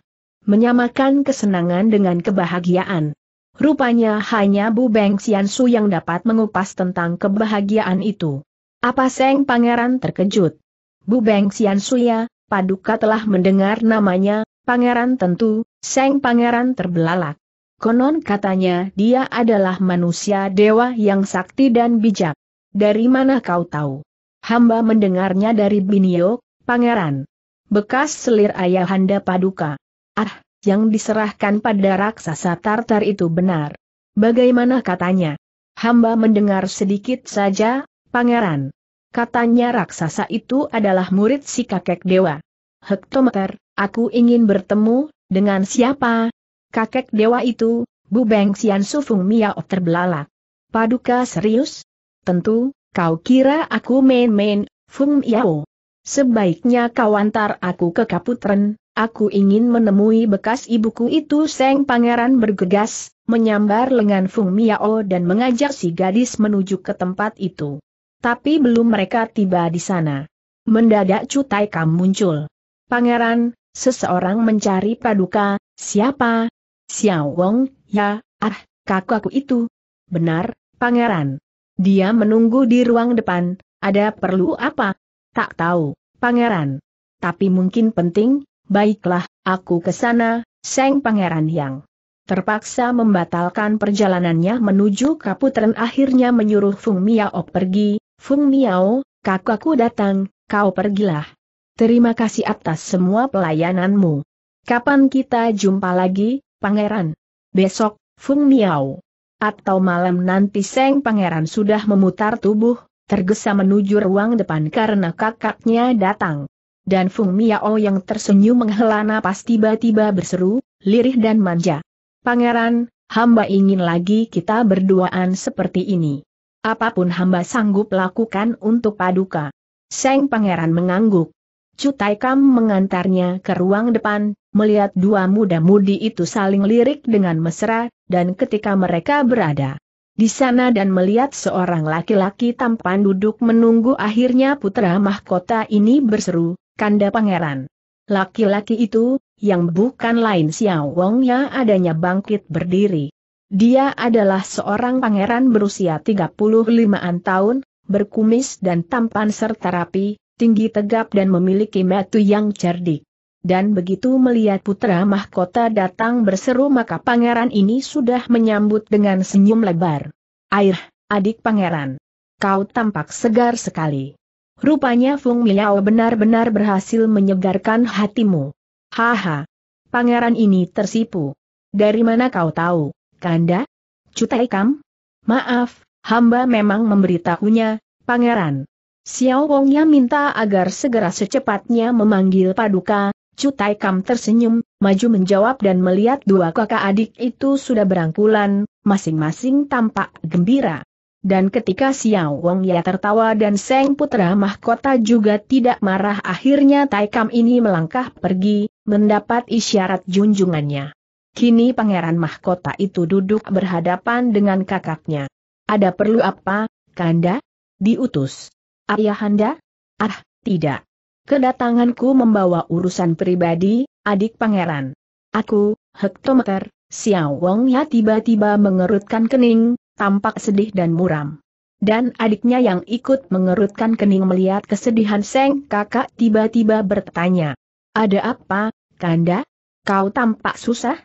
menyamakan kesenangan dengan kebahagiaan. Rupanya hanya Bu Beng Su yang dapat mengupas tentang kebahagiaan itu. Apa Seng Pangeran terkejut? Bu Beng Sian Suya, Paduka telah mendengar namanya, Pangeran tentu, Seng Pangeran terbelalak. Konon katanya dia adalah manusia dewa yang sakti dan bijak. Dari mana kau tahu? Hamba mendengarnya dari Binio, Pangeran. Bekas selir ayahanda Paduka. Ah, yang diserahkan pada raksasa Tartar itu benar. Bagaimana katanya? Hamba mendengar sedikit saja, Pangeran. Katanya raksasa itu adalah murid si kakek dewa. Hektometer, aku ingin bertemu, dengan siapa? Kakek dewa itu, Bu Beng Xian Sufung Miao terbelalak. Paduka serius? Tentu, kau kira aku main-main, Fung Miao. Sebaiknya kau antar aku ke Kaputren, Aku ingin menemui bekas ibuku itu Seng Pangeran bergegas, menyambar lengan Fung Miao dan mengajak si gadis menuju ke tempat itu. Tapi belum mereka tiba di sana. Mendadak Cutai Kam muncul. Pangeran, seseorang mencari paduka, siapa? Xiao Wong, ya, ah, kakakku itu. Benar, pangeran. Dia menunggu di ruang depan, ada perlu apa? Tak tahu, pangeran. Tapi mungkin penting, baiklah, aku ke sana, Seng Pangeran Yang terpaksa membatalkan perjalanannya menuju Kaputren akhirnya menyuruh Fung Miao pergi, Fung Miao, kakakku datang, kau pergilah. Terima kasih atas semua pelayananmu. Kapan kita jumpa lagi, pangeran? Besok, Fung Miao. Atau malam nanti Seng pangeran sudah memutar tubuh, tergesa menuju ruang depan karena kakaknya datang. Dan Fung Miao yang tersenyum menghela napas tiba-tiba berseru, lirih dan manja. Pangeran, hamba ingin lagi kita berduaan seperti ini. Apapun hamba sanggup lakukan untuk paduka. Seng pangeran mengangguk. Cutai Kam mengantarnya ke ruang depan, melihat dua muda-mudi itu saling lirik dengan mesra, dan ketika mereka berada di sana dan melihat seorang laki-laki tampan duduk menunggu akhirnya putra mahkota ini berseru, Kanda Pangeran. Laki-laki itu, yang bukan lain Xiao ya adanya bangkit berdiri. Dia adalah seorang pangeran berusia 35-an tahun, berkumis dan tampan serta rapi, tinggi tegap dan memiliki metu yang cerdik. Dan begitu melihat putra mahkota datang berseru maka pangeran ini sudah menyambut dengan senyum lebar. Air, adik pangeran. Kau tampak segar sekali. Rupanya Fung Miao benar-benar berhasil menyegarkan hatimu. Haha. Pangeran ini tersipu. Dari mana kau tahu? Kanda? Cutai Kam? Maaf, hamba memang memberitahunya, Pangeran. Xiao Wongnya minta agar segera secepatnya memanggil paduka, Cutai Kam tersenyum, maju menjawab dan melihat dua kakak adik itu sudah berangkulan, masing-masing tampak gembira. Dan ketika Xiao Wong Ya tertawa dan Seng Putra Mahkota juga tidak marah akhirnya Taikam ini melangkah pergi, mendapat isyarat junjungannya. Kini pangeran mahkota itu duduk berhadapan dengan kakaknya. Ada perlu apa, Kanda? Diutus. Ayahanda? Ah, tidak. Kedatanganku membawa urusan pribadi, adik pangeran. Aku, hektometer, Xiao Wongnya tiba-tiba mengerutkan kening, tampak sedih dan muram. Dan adiknya yang ikut mengerutkan kening melihat kesedihan Seng kakak tiba-tiba bertanya. Ada apa, Kanda? Kau tampak susah?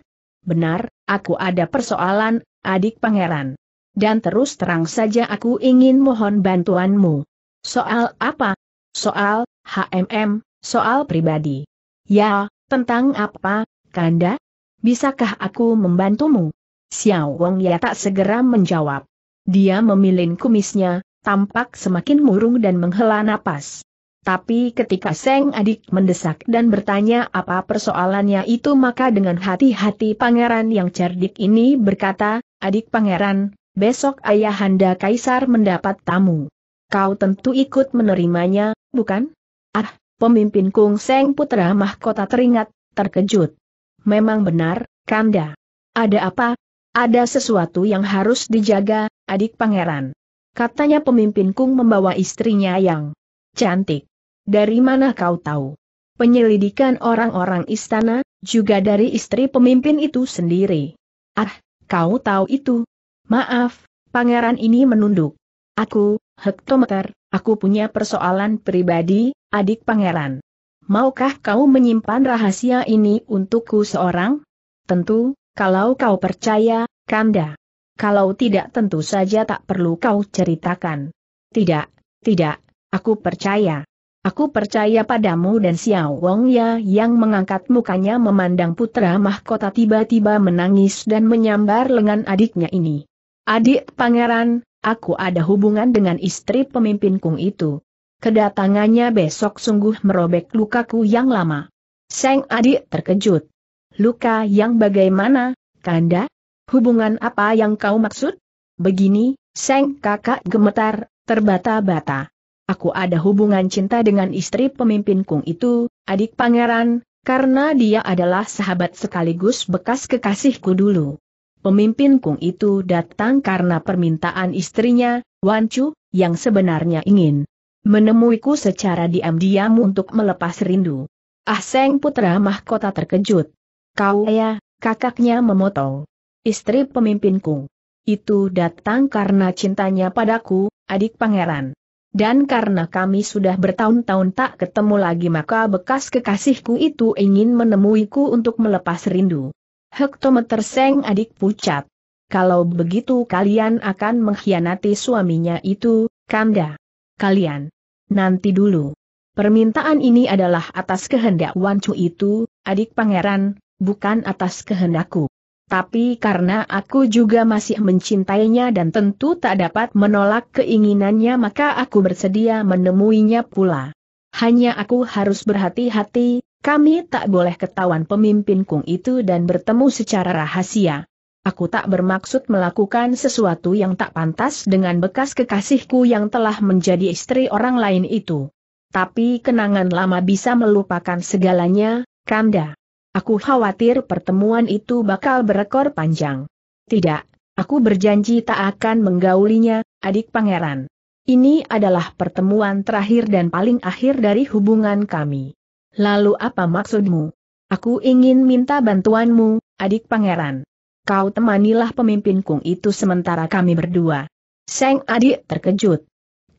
Benar, aku ada persoalan, adik pangeran. Dan terus terang saja aku ingin mohon bantuanmu. Soal apa? Soal, HMM, soal pribadi. Ya, tentang apa, Kanda? Bisakah aku membantumu? Xiao Wong ya tak segera menjawab. Dia memilin kumisnya, tampak semakin murung dan menghela napas. Tapi ketika Seng adik mendesak dan bertanya apa persoalannya itu maka dengan hati-hati pangeran yang cerdik ini berkata, adik pangeran, besok ayahanda kaisar mendapat tamu. Kau tentu ikut menerimanya, bukan? Ah, pemimpin Kung Seng putra mahkota teringat, terkejut. Memang benar, Kanda. Ada apa? Ada sesuatu yang harus dijaga, adik pangeran. Katanya pemimpin Kung membawa istrinya yang cantik. Dari mana kau tahu? Penyelidikan orang-orang istana, juga dari istri pemimpin itu sendiri. Ah, kau tahu itu? Maaf, pangeran ini menunduk. Aku, hektometer, aku punya persoalan pribadi, adik pangeran. Maukah kau menyimpan rahasia ini untukku seorang? Tentu, kalau kau percaya, Kanda. Kalau tidak tentu saja tak perlu kau ceritakan. Tidak, tidak, aku percaya. Aku percaya padamu dan Xiao Wong Ya yang mengangkat mukanya memandang putra mahkota tiba-tiba menangis dan menyambar lengan adiknya ini. Adik pangeran, aku ada hubungan dengan istri pemimpin Kung itu. Kedatangannya besok sungguh merobek lukaku yang lama. Seng adik terkejut. Luka yang bagaimana, Kanda? Hubungan apa yang kau maksud? Begini, Seng kakak gemetar, terbata-bata aku ada hubungan cinta dengan istri pemimpin Kung itu, adik pangeran, karena dia adalah sahabat sekaligus bekas kekasihku dulu. Pemimpin Kung itu datang karena permintaan istrinya, Wan Chu, yang sebenarnya ingin menemuiku secara diam-diam untuk melepas rindu. Ah Seng Putra Mahkota terkejut. Kau ya, kakaknya memotong. Istri pemimpinku. Itu datang karena cintanya padaku, adik pangeran. Dan karena kami sudah bertahun-tahun tak ketemu lagi maka bekas kekasihku itu ingin menemuiku untuk melepas rindu. Hektometer Seng adik pucat. Kalau begitu kalian akan mengkhianati suaminya itu, Kanda. Kalian. Nanti dulu. Permintaan ini adalah atas kehendak Wancu itu, adik pangeran, bukan atas kehendakku tapi karena aku juga masih mencintainya dan tentu tak dapat menolak keinginannya maka aku bersedia menemuinya pula. Hanya aku harus berhati-hati, kami tak boleh ketahuan pemimpin Kung itu dan bertemu secara rahasia. Aku tak bermaksud melakukan sesuatu yang tak pantas dengan bekas kekasihku yang telah menjadi istri orang lain itu. Tapi kenangan lama bisa melupakan segalanya, Kanda. Aku khawatir pertemuan itu bakal berekor panjang. Tidak, aku berjanji tak akan menggaulinya, adik pangeran. Ini adalah pertemuan terakhir dan paling akhir dari hubungan kami. Lalu apa maksudmu? Aku ingin minta bantuanmu, adik pangeran. Kau temanilah pemimpin Kung itu sementara kami berdua. Seng adik terkejut.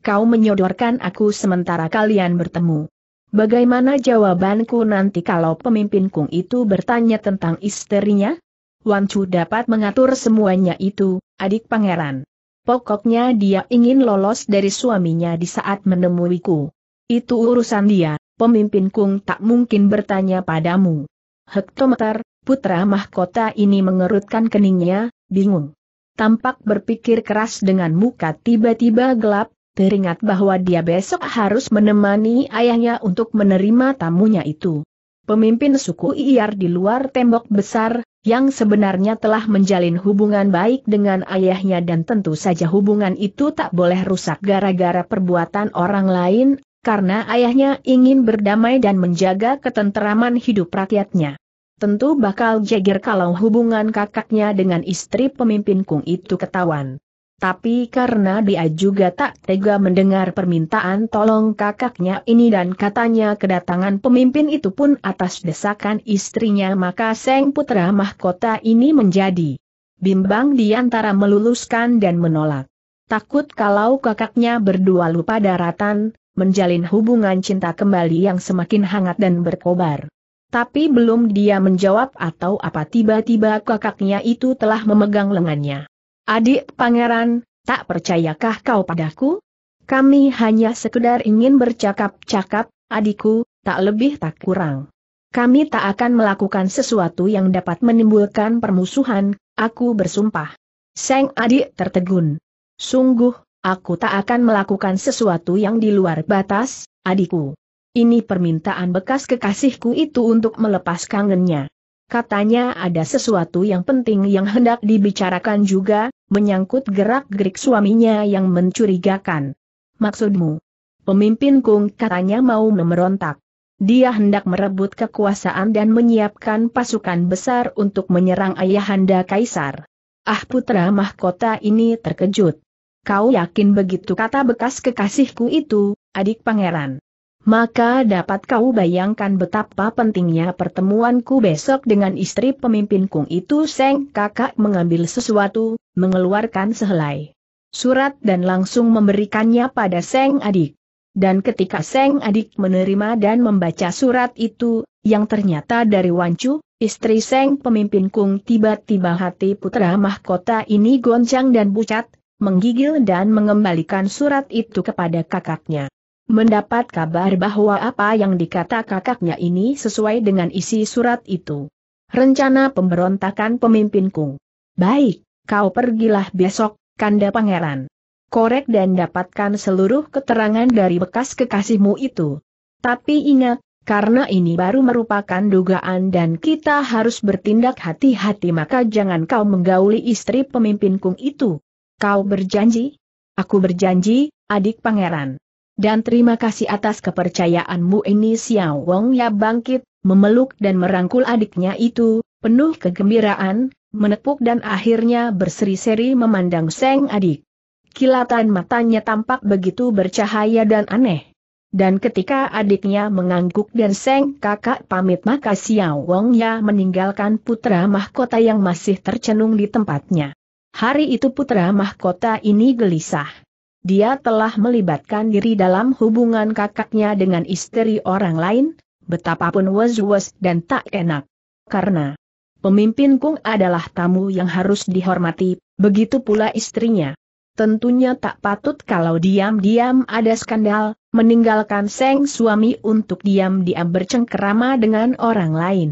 Kau menyodorkan aku sementara kalian bertemu. Bagaimana jawabanku nanti kalau pemimpin Kung itu bertanya tentang isterinya? Wan Chu dapat mengatur semuanya itu, adik pangeran. Pokoknya dia ingin lolos dari suaminya di saat menemuiku. Itu urusan dia, pemimpin Kung tak mungkin bertanya padamu. Hektometer, putra mahkota ini mengerutkan keningnya, bingung. Tampak berpikir keras dengan muka tiba-tiba gelap, teringat bahwa dia besok harus menemani ayahnya untuk menerima tamunya itu. Pemimpin suku Iyar di luar tembok besar, yang sebenarnya telah menjalin hubungan baik dengan ayahnya dan tentu saja hubungan itu tak boleh rusak gara-gara perbuatan orang lain, karena ayahnya ingin berdamai dan menjaga ketenteraman hidup rakyatnya. Tentu bakal jeger kalau hubungan kakaknya dengan istri pemimpin Kung itu ketahuan tapi karena dia juga tak tega mendengar permintaan tolong kakaknya ini dan katanya kedatangan pemimpin itu pun atas desakan istrinya maka Seng Putra Mahkota ini menjadi bimbang di antara meluluskan dan menolak. Takut kalau kakaknya berdua lupa daratan, menjalin hubungan cinta kembali yang semakin hangat dan berkobar. Tapi belum dia menjawab atau apa tiba-tiba kakaknya itu telah memegang lengannya. Adik pangeran, tak percayakah kau padaku? Kami hanya sekedar ingin bercakap-cakap, adikku, tak lebih tak kurang. Kami tak akan melakukan sesuatu yang dapat menimbulkan permusuhan, aku bersumpah. Seng adik tertegun. Sungguh, aku tak akan melakukan sesuatu yang di luar batas, adikku. Ini permintaan bekas kekasihku itu untuk melepas kangennya. Katanya ada sesuatu yang penting yang hendak dibicarakan juga, menyangkut gerak-gerik suaminya yang mencurigakan. Maksudmu? Pemimpin Kung katanya mau memberontak. Dia hendak merebut kekuasaan dan menyiapkan pasukan besar untuk menyerang ayahanda kaisar. Ah putra mahkota ini terkejut. Kau yakin begitu kata bekas kekasihku itu, adik pangeran? Maka dapat kau bayangkan betapa pentingnya pertemuanku besok dengan istri pemimpin Kung itu Seng kakak mengambil sesuatu, mengeluarkan sehelai surat dan langsung memberikannya pada Seng adik. Dan ketika Seng adik menerima dan membaca surat itu, yang ternyata dari Wancu, istri Seng pemimpin Kung tiba-tiba hati putra mahkota ini goncang dan pucat, menggigil dan mengembalikan surat itu kepada kakaknya. Mendapat kabar bahwa apa yang dikata kakaknya ini sesuai dengan isi surat itu. Rencana pemberontakan pemimpin Kung. Baik, kau pergilah besok, kanda pangeran. Korek dan dapatkan seluruh keterangan dari bekas kekasihmu itu. Tapi ingat, karena ini baru merupakan dugaan dan kita harus bertindak hati-hati maka jangan kau menggauli istri pemimpin Kung itu. Kau berjanji? Aku berjanji, adik pangeran. Dan terima kasih atas kepercayaanmu ini Xiao Wong Ya bangkit, memeluk dan merangkul adiknya itu, penuh kegembiraan, menepuk dan akhirnya berseri-seri memandang Seng adik. Kilatan matanya tampak begitu bercahaya dan aneh. Dan ketika adiknya mengangguk dan Seng kakak pamit maka Xiao Wong Ya meninggalkan putra mahkota yang masih tercenung di tempatnya. Hari itu putra mahkota ini gelisah. Dia telah melibatkan diri dalam hubungan kakaknya dengan istri orang lain, betapapun was-was dan tak enak. Karena pemimpin Kung adalah tamu yang harus dihormati, begitu pula istrinya. Tentunya tak patut kalau diam-diam ada skandal, meninggalkan seng suami untuk diam-diam bercengkerama dengan orang lain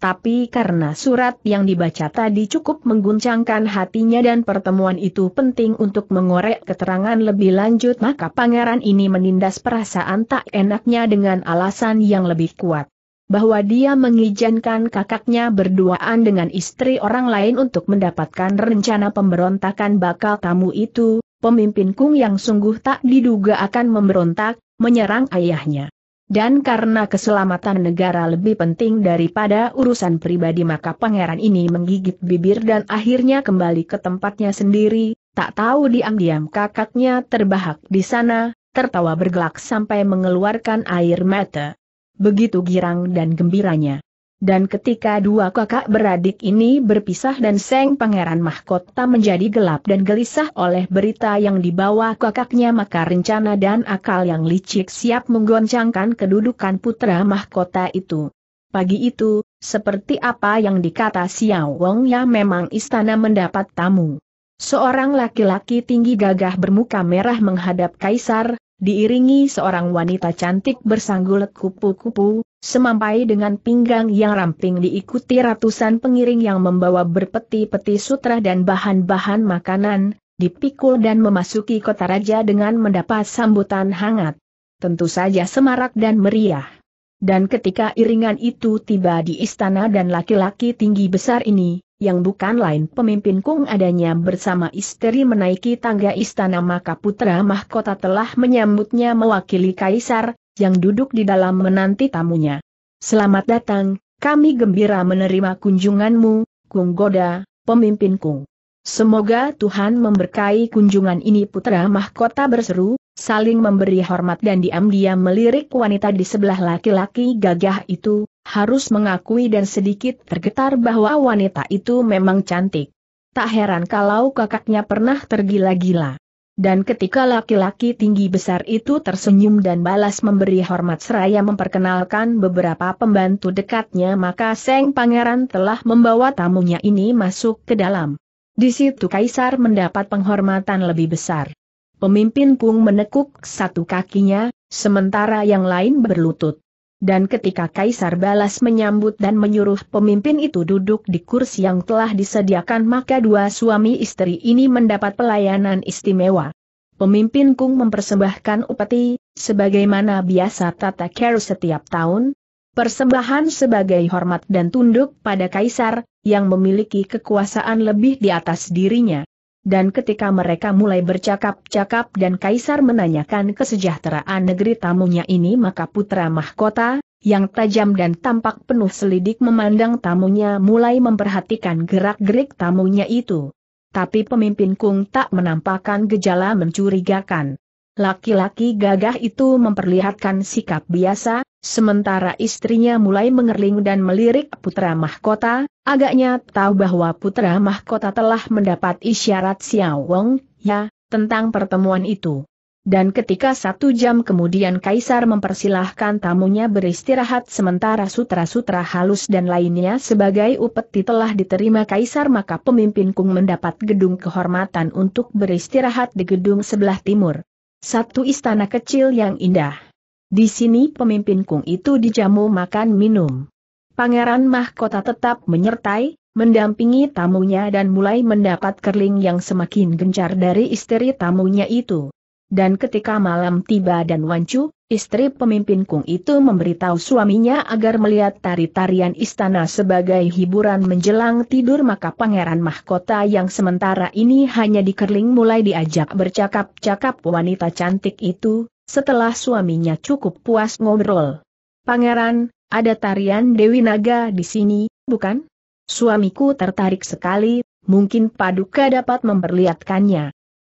tapi karena surat yang dibaca tadi cukup mengguncangkan hatinya dan pertemuan itu penting untuk mengorek keterangan lebih lanjut maka pangeran ini menindas perasaan tak enaknya dengan alasan yang lebih kuat. Bahwa dia mengizinkan kakaknya berduaan dengan istri orang lain untuk mendapatkan rencana pemberontakan bakal tamu itu, pemimpin Kung yang sungguh tak diduga akan memberontak, menyerang ayahnya. Dan karena keselamatan negara lebih penting daripada urusan pribadi maka pangeran ini menggigit bibir dan akhirnya kembali ke tempatnya sendiri, tak tahu diam-diam kakaknya terbahak di sana, tertawa bergelak sampai mengeluarkan air mata. Begitu girang dan gembiranya. Dan ketika dua kakak beradik ini berpisah dan Seng Pangeran Mahkota menjadi gelap dan gelisah oleh berita yang dibawa kakaknya maka rencana dan akal yang licik siap menggoncangkan kedudukan putra Mahkota itu. Pagi itu, seperti apa yang dikata Xiao Wong ya memang istana mendapat tamu. Seorang laki-laki tinggi gagah bermuka merah menghadap kaisar, diiringi seorang wanita cantik bersanggul kupu-kupu, Semampai dengan pinggang yang ramping diikuti ratusan pengiring yang membawa berpeti-peti sutra dan bahan-bahan makanan, dipikul dan memasuki kota raja dengan mendapat sambutan hangat. Tentu saja semarak dan meriah. Dan ketika iringan itu tiba di istana dan laki-laki tinggi besar ini, yang bukan lain pemimpin kung adanya bersama istri menaiki tangga istana maka putra mahkota telah menyambutnya mewakili kaisar, yang duduk di dalam menanti tamunya. Selamat datang, kami gembira menerima kunjunganmu, Kung Goda, pemimpin Kung. Semoga Tuhan memberkahi kunjungan ini putra mahkota berseru, saling memberi hormat dan diam-diam melirik wanita di sebelah laki-laki gagah itu, harus mengakui dan sedikit tergetar bahwa wanita itu memang cantik. Tak heran kalau kakaknya pernah tergila-gila. Dan ketika laki-laki tinggi besar itu tersenyum dan balas memberi hormat seraya memperkenalkan beberapa pembantu dekatnya maka Seng Pangeran telah membawa tamunya ini masuk ke dalam. Di situ Kaisar mendapat penghormatan lebih besar. Pemimpin Pung menekuk satu kakinya, sementara yang lain berlutut. Dan ketika Kaisar balas menyambut dan menyuruh pemimpin itu duduk di kursi yang telah disediakan maka dua suami istri ini mendapat pelayanan istimewa. Pemimpin Kung mempersembahkan upeti, sebagaimana biasa Tata care setiap tahun, persembahan sebagai hormat dan tunduk pada Kaisar, yang memiliki kekuasaan lebih di atas dirinya. Dan ketika mereka mulai bercakap-cakap dan Kaisar menanyakan kesejahteraan negeri tamunya ini maka putra mahkota, yang tajam dan tampak penuh selidik memandang tamunya mulai memperhatikan gerak-gerik tamunya itu. Tapi pemimpin Kung tak menampakkan gejala mencurigakan. Laki-laki gagah itu memperlihatkan sikap biasa, Sementara istrinya mulai mengerling dan melirik putra mahkota, agaknya tahu bahwa putra mahkota telah mendapat isyarat Xiao Wong, ya, tentang pertemuan itu. Dan ketika satu jam kemudian Kaisar mempersilahkan tamunya beristirahat sementara sutra-sutra halus dan lainnya sebagai upeti telah diterima Kaisar maka pemimpin Kung mendapat gedung kehormatan untuk beristirahat di gedung sebelah timur. Satu istana kecil yang indah. Di sini pemimpin Kung itu dijamu makan minum. Pangeran Mahkota tetap menyertai, mendampingi tamunya dan mulai mendapat kerling yang semakin gencar dari istri tamunya itu. Dan ketika malam tiba dan wancu, istri pemimpin Kung itu memberitahu suaminya agar melihat tari-tarian istana sebagai hiburan menjelang tidur maka pangeran mahkota yang sementara ini hanya dikerling mulai diajak bercakap-cakap wanita cantik itu, setelah suaminya cukup puas ngobrol. Pangeran, ada tarian Dewi Naga di sini, bukan? Suamiku tertarik sekali, mungkin Paduka dapat memperlihatkannya.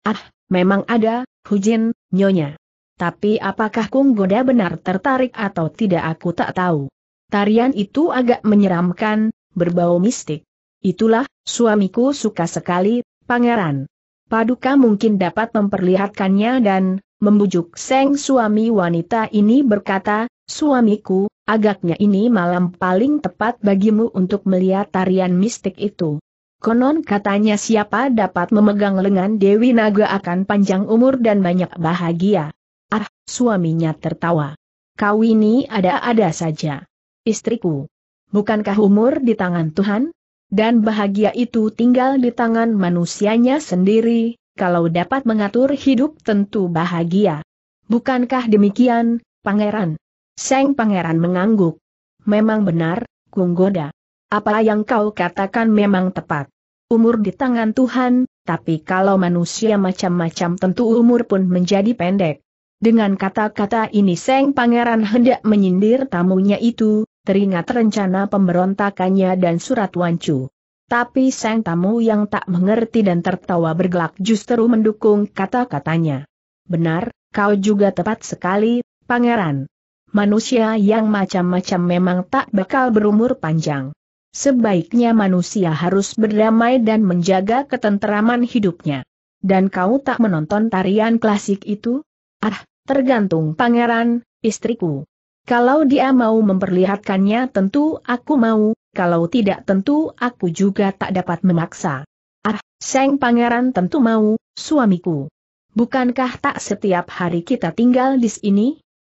Ah, memang ada, Hujin, Nyonya. Tapi apakah Kung Goda benar tertarik atau tidak aku tak tahu. Tarian itu agak menyeramkan, berbau mistik. Itulah, suamiku suka sekali, pangeran. Paduka mungkin dapat memperlihatkannya dan, membujuk Seng suami wanita ini berkata, suamiku, agaknya ini malam paling tepat bagimu untuk melihat tarian mistik itu. Konon katanya siapa dapat memegang lengan Dewi Naga akan panjang umur dan banyak bahagia. Ah, suaminya tertawa. Kau ini ada-ada saja. Istriku. Bukankah umur di tangan Tuhan? Dan bahagia itu tinggal di tangan manusianya sendiri, kalau dapat mengatur hidup tentu bahagia. Bukankah demikian, pangeran? Seng pangeran mengangguk. Memang benar, Kunggoda. Apa yang kau katakan memang tepat. Umur di tangan Tuhan, tapi kalau manusia macam-macam tentu umur pun menjadi pendek. Dengan kata-kata ini Seng Pangeran hendak menyindir tamunya itu, teringat rencana pemberontakannya dan surat Wancu. Tapi sang tamu yang tak mengerti dan tertawa bergelak justru mendukung kata-katanya. Benar, kau juga tepat sekali, pangeran. Manusia yang macam-macam memang tak bakal berumur panjang. Sebaiknya manusia harus berdamai dan menjaga ketenteraman hidupnya. Dan kau tak menonton tarian klasik itu? Ah, tergantung pangeran, istriku. Kalau dia mau memperlihatkannya tentu aku mau, kalau tidak tentu aku juga tak dapat memaksa. Ah, Seng Pangeran tentu mau, suamiku. Bukankah tak setiap hari kita tinggal di sini?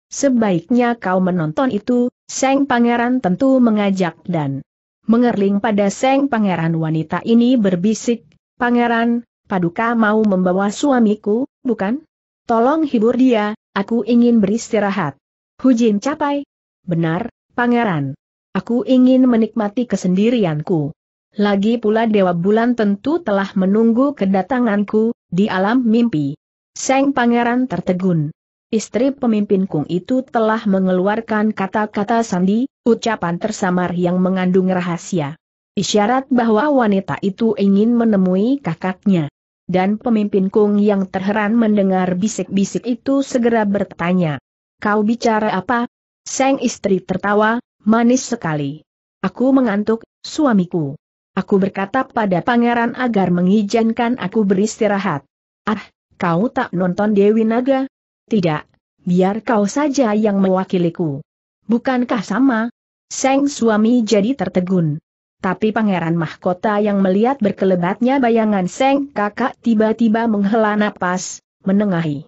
Sebaiknya kau menonton itu, Seng Pangeran tentu mengajak dan mengerling pada Seng Pangeran wanita ini berbisik, Pangeran, Paduka mau membawa suamiku, bukan? Tolong hibur dia, aku ingin beristirahat. Hujin capai. Benar, Pangeran. Aku ingin menikmati kesendirianku. Lagi pula Dewa Bulan tentu telah menunggu kedatanganku, di alam mimpi. Seng Pangeran tertegun. Istri pemimpin Kung itu telah mengeluarkan kata-kata sandi, ucapan tersamar yang mengandung rahasia. Isyarat bahwa wanita itu ingin menemui kakaknya. Dan pemimpin Kung yang terheran mendengar bisik-bisik itu segera bertanya. Kau bicara apa? Seng istri tertawa, manis sekali. Aku mengantuk, suamiku. Aku berkata pada pangeran agar mengizinkan aku beristirahat. Ah, kau tak nonton Dewi Naga? Tidak, biar kau saja yang mewakiliku. Bukankah sama? Seng suami jadi tertegun. Tapi pangeran mahkota yang melihat berkelebatnya bayangan Seng kakak tiba-tiba menghela napas, menengahi.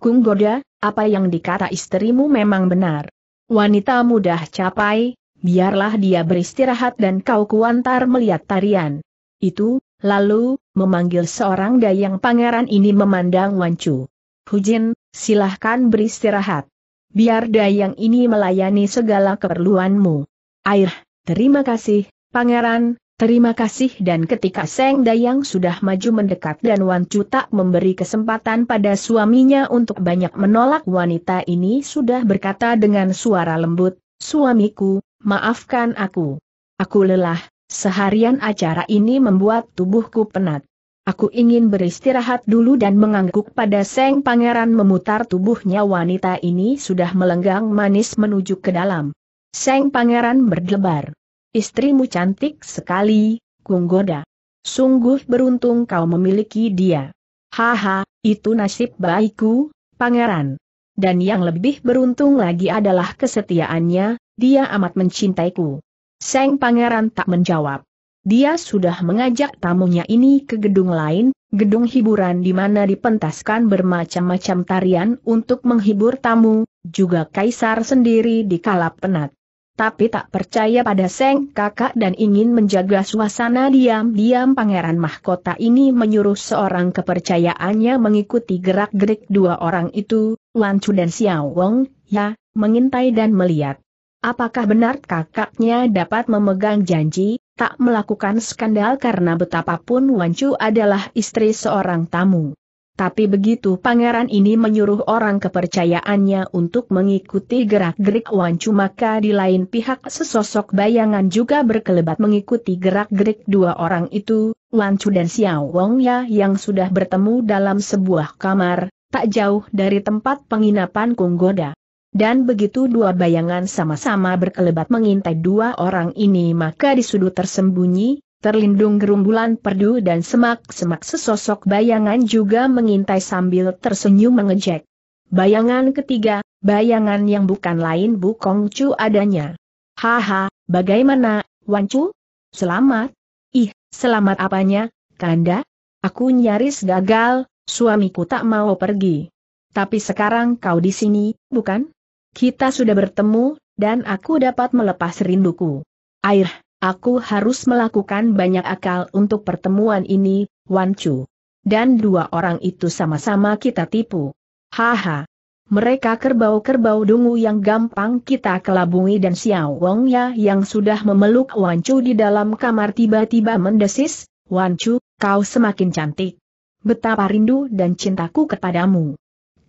Kung Goda, apa yang dikata istrimu memang benar wanita mudah capai, biarlah dia beristirahat dan kau kuantar melihat tarian. Itu, lalu, memanggil seorang dayang pangeran ini memandang Wancu. Hujin, silahkan beristirahat. Biar dayang ini melayani segala keperluanmu. Air, terima kasih, pangeran, Terima kasih dan ketika Seng Dayang sudah maju mendekat dan Wan Chu tak memberi kesempatan pada suaminya untuk banyak menolak wanita ini sudah berkata dengan suara lembut, Suamiku, maafkan aku. Aku lelah, seharian acara ini membuat tubuhku penat. Aku ingin beristirahat dulu dan mengangguk pada Seng Pangeran memutar tubuhnya wanita ini sudah melenggang manis menuju ke dalam. Seng Pangeran berdebar. Istrimu cantik sekali, Kung Goda. Sungguh beruntung kau memiliki dia. Haha, itu nasib baikku, pangeran. Dan yang lebih beruntung lagi adalah kesetiaannya, dia amat mencintaiku. Seng pangeran tak menjawab. Dia sudah mengajak tamunya ini ke gedung lain, gedung hiburan di mana dipentaskan bermacam-macam tarian untuk menghibur tamu, juga kaisar sendiri dikalap penat tapi tak percaya pada Seng kakak dan ingin menjaga suasana diam-diam Pangeran Mahkota ini menyuruh seorang kepercayaannya mengikuti gerak-gerik dua orang itu, Wan Chu dan Xiao Wong, ya, mengintai dan melihat. Apakah benar kakaknya dapat memegang janji, tak melakukan skandal karena betapapun Wan Chu adalah istri seorang tamu. Tapi begitu pangeran ini menyuruh orang kepercayaannya untuk mengikuti gerak-gerik Wancu maka di lain pihak sesosok bayangan juga berkelebat mengikuti gerak-gerik dua orang itu, Wancu dan Xiao ya yang sudah bertemu dalam sebuah kamar, tak jauh dari tempat penginapan Kung Kunggoda. Dan begitu dua bayangan sama-sama berkelebat mengintai dua orang ini maka di sudut tersembunyi, terlindung gerumbulan perdu dan semak-semak sesosok bayangan juga mengintai sambil tersenyum mengejek. Bayangan ketiga, bayangan yang bukan lain bu Kongcu adanya. Haha, bagaimana, Wan Chu? Selamat? Ih, selamat apanya, Kanda? Aku nyaris gagal, suamiku tak mau pergi. Tapi sekarang kau di sini, bukan? Kita sudah bertemu, dan aku dapat melepas rinduku. Air, Aku harus melakukan banyak akal untuk pertemuan ini, Wan Chu. Dan dua orang itu sama-sama kita tipu. Haha. Mereka kerbau-kerbau dungu yang gampang kita kelabungi dan Xiao Wong Ya yang sudah memeluk Wan Chu di dalam kamar tiba-tiba mendesis, Wan Chu, kau semakin cantik. Betapa rindu dan cintaku kepadamu.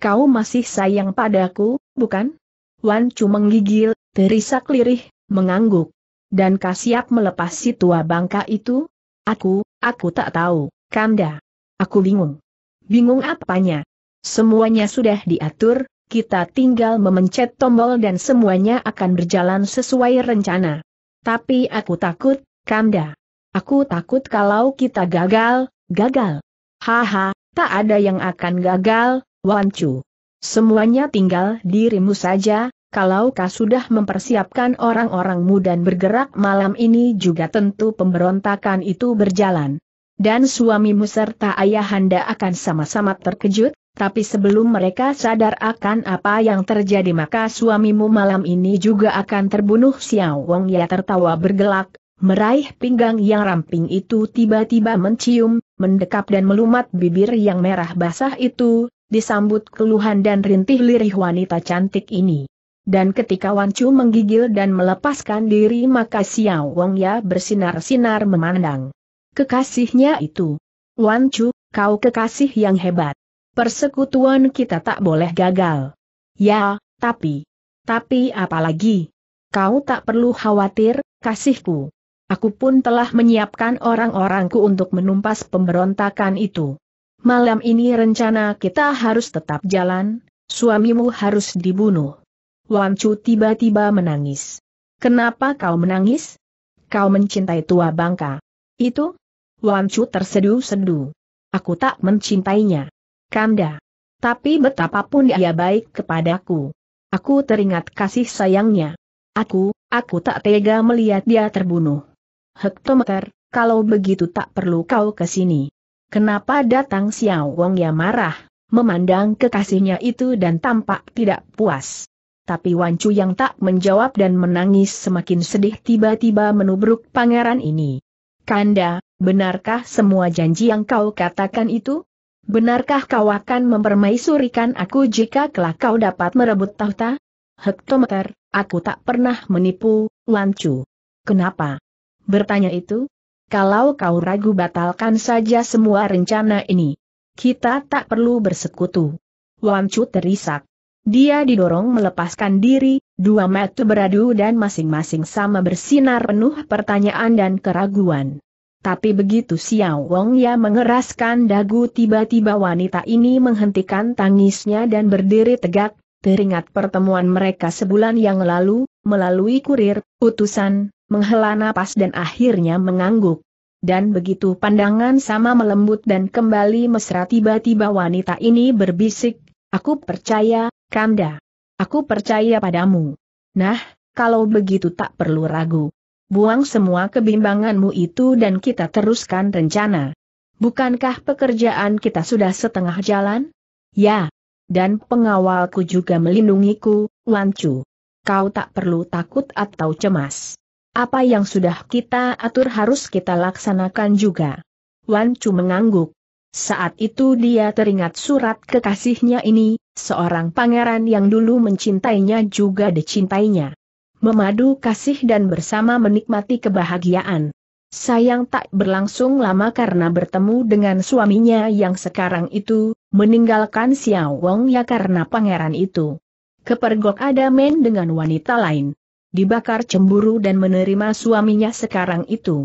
Kau masih sayang padaku, bukan? Wan Chu menggigil, terisak lirih, mengangguk dan kasiap melepas si tua bangka itu? Aku, aku tak tahu, Kanda. Aku bingung. Bingung apanya? Semuanya sudah diatur, kita tinggal memencet tombol dan semuanya akan berjalan sesuai rencana. Tapi aku takut, Kanda. Aku takut kalau kita gagal, gagal. Haha, tak ada yang akan gagal, Wancu. Semuanya tinggal dirimu saja, kalau kau sudah mempersiapkan orang-orangmu dan bergerak malam ini juga tentu pemberontakan itu berjalan. Dan suamimu serta ayahanda akan sama-sama terkejut, tapi sebelum mereka sadar akan apa yang terjadi maka suamimu malam ini juga akan terbunuh Xiao Wong ya tertawa bergelak, meraih pinggang yang ramping itu tiba-tiba mencium, mendekap dan melumat bibir yang merah basah itu, disambut keluhan dan rintih lirih wanita cantik ini. Dan ketika Wan Chu menggigil dan melepaskan diri maka Xiao Wong Ya bersinar-sinar memandang. Kekasihnya itu. Wan Chu, kau kekasih yang hebat. Persekutuan kita tak boleh gagal. Ya, tapi. Tapi apalagi? Kau tak perlu khawatir, kasihku. Aku pun telah menyiapkan orang-orangku untuk menumpas pemberontakan itu. Malam ini rencana kita harus tetap jalan, suamimu harus dibunuh. Wan Chu tiba-tiba menangis. Kenapa kau menangis? Kau mencintai tua bangka. Itu? Wan Chu terseduh sedu Aku tak mencintainya. Kanda. Tapi betapapun dia baik kepadaku. Aku teringat kasih sayangnya. Aku, aku tak tega melihat dia terbunuh. Hektometer, kalau begitu tak perlu kau ke sini. Kenapa datang Xiao Wong ya marah, memandang kekasihnya itu dan tampak tidak puas tapi Wancu yang tak menjawab dan menangis semakin sedih tiba-tiba menubruk pangeran ini. Kanda, benarkah semua janji yang kau katakan itu? Benarkah kau akan mempermaisurikan aku jika kelak kau dapat merebut tahta? Hektometer, aku tak pernah menipu, Wancu. Kenapa? Bertanya itu? Kalau kau ragu batalkan saja semua rencana ini. Kita tak perlu bersekutu. Wancu terisak. Dia didorong melepaskan diri, dua mata beradu dan masing-masing sama bersinar penuh pertanyaan dan keraguan. Tapi begitu Xiao Wong Ya mengeraskan dagu tiba-tiba wanita ini menghentikan tangisnya dan berdiri tegak, teringat pertemuan mereka sebulan yang lalu, melalui kurir, utusan, menghela napas dan akhirnya mengangguk. Dan begitu pandangan sama melembut dan kembali mesra tiba-tiba wanita ini berbisik, aku percaya, Kanda, Aku percaya padamu. Nah, kalau begitu tak perlu ragu. Buang semua kebimbanganmu itu dan kita teruskan rencana. Bukankah pekerjaan kita sudah setengah jalan? Ya. Dan pengawalku juga melindungiku, Wancu. Kau tak perlu takut atau cemas. Apa yang sudah kita atur harus kita laksanakan juga. Wancu mengangguk. Saat itu dia teringat surat kekasihnya ini, seorang pangeran yang dulu mencintainya juga dicintainya. Memadu kasih dan bersama menikmati kebahagiaan. Sayang tak berlangsung lama karena bertemu dengan suaminya yang sekarang itu, meninggalkan Xiao Wong ya karena pangeran itu. Kepergok ada men dengan wanita lain. Dibakar cemburu dan menerima suaminya sekarang itu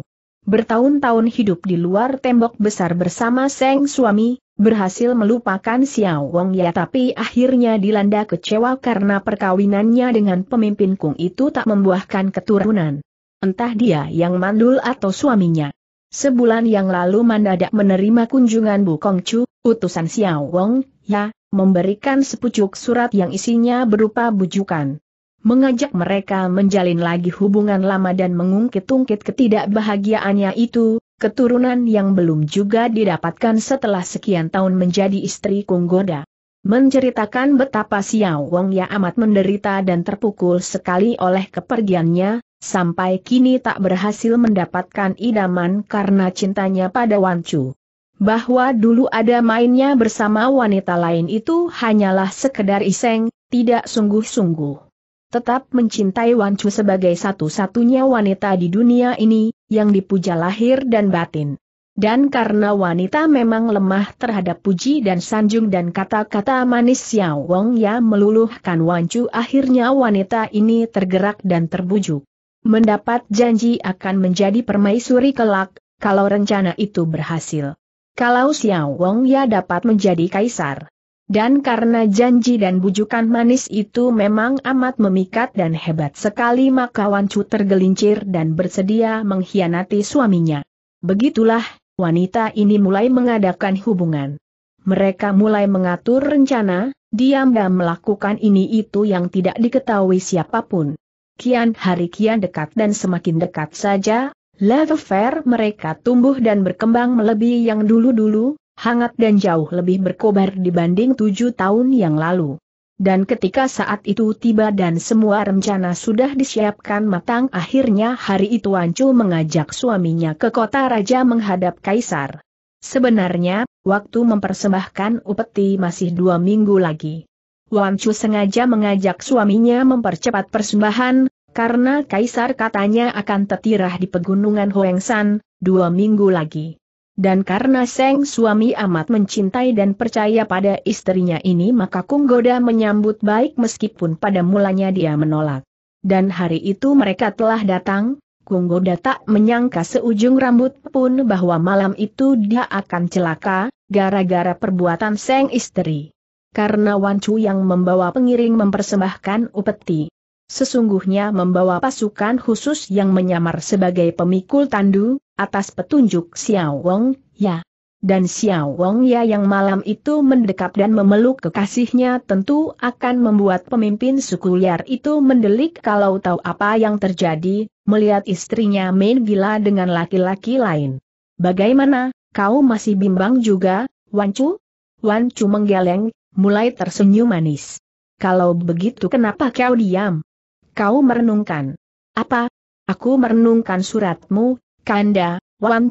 bertahun-tahun hidup di luar tembok besar bersama Seng suami, berhasil melupakan Xiao Wong Ya tapi akhirnya dilanda kecewa karena perkawinannya dengan pemimpin Kung itu tak membuahkan keturunan. Entah dia yang mandul atau suaminya. Sebulan yang lalu mendadak menerima kunjungan Bu Kongcu, utusan Xiao Wong, ya, memberikan sepucuk surat yang isinya berupa bujukan mengajak mereka menjalin lagi hubungan lama dan mengungkit-ungkit ketidakbahagiaannya itu, keturunan yang belum juga didapatkan setelah sekian tahun menjadi istri Kunggoda. Menceritakan betapa Xiao Wong Ya amat menderita dan terpukul sekali oleh kepergiannya, sampai kini tak berhasil mendapatkan idaman karena cintanya pada Wan Chu. Bahwa dulu ada mainnya bersama wanita lain itu hanyalah sekedar iseng, tidak sungguh-sungguh tetap mencintai Wan Chu sebagai satu-satunya wanita di dunia ini, yang dipuja lahir dan batin. Dan karena wanita memang lemah terhadap puji dan sanjung dan kata-kata manis Xiao Wong ya meluluhkan Wan Chu. akhirnya wanita ini tergerak dan terbujuk. Mendapat janji akan menjadi permaisuri kelak, kalau rencana itu berhasil. Kalau Xiao Wong ya dapat menjadi kaisar, dan karena janji dan bujukan manis itu memang amat memikat dan hebat sekali maka Wancu tergelincir dan bersedia mengkhianati suaminya. Begitulah, wanita ini mulai mengadakan hubungan. Mereka mulai mengatur rencana, diam-diam melakukan ini itu yang tidak diketahui siapapun. Kian hari kian dekat dan semakin dekat saja, love affair mereka tumbuh dan berkembang melebihi yang dulu-dulu, hangat dan jauh lebih berkobar dibanding tujuh tahun yang lalu. Dan ketika saat itu tiba dan semua rencana sudah disiapkan matang akhirnya hari itu Ancu mengajak suaminya ke kota raja menghadap kaisar. Sebenarnya, waktu mempersembahkan upeti masih dua minggu lagi. Wancu sengaja mengajak suaminya mempercepat persembahan, karena kaisar katanya akan tetirah di pegunungan Hoengsan, dua minggu lagi. Dan karena Seng suami amat mencintai dan percaya pada istrinya ini maka Kunggoda menyambut baik meskipun pada mulanya dia menolak. Dan hari itu mereka telah datang, Kunggoda tak menyangka seujung rambut pun bahwa malam itu dia akan celaka, gara-gara perbuatan Seng istri. Karena Wan Chu yang membawa pengiring mempersembahkan upeti, sesungguhnya membawa pasukan khusus yang menyamar sebagai pemikul tandu, atas petunjuk Xiao Wong, ya. Dan Xiao Wong ya yang malam itu mendekap dan memeluk kekasihnya tentu akan membuat pemimpin suku liar itu mendelik kalau tahu apa yang terjadi, melihat istrinya main gila dengan laki-laki lain. Bagaimana, kau masih bimbang juga, Wancu? Wancu menggeleng, mulai tersenyum manis. Kalau begitu kenapa kau diam? Kau merenungkan. Apa? Aku merenungkan suratmu, Kanda,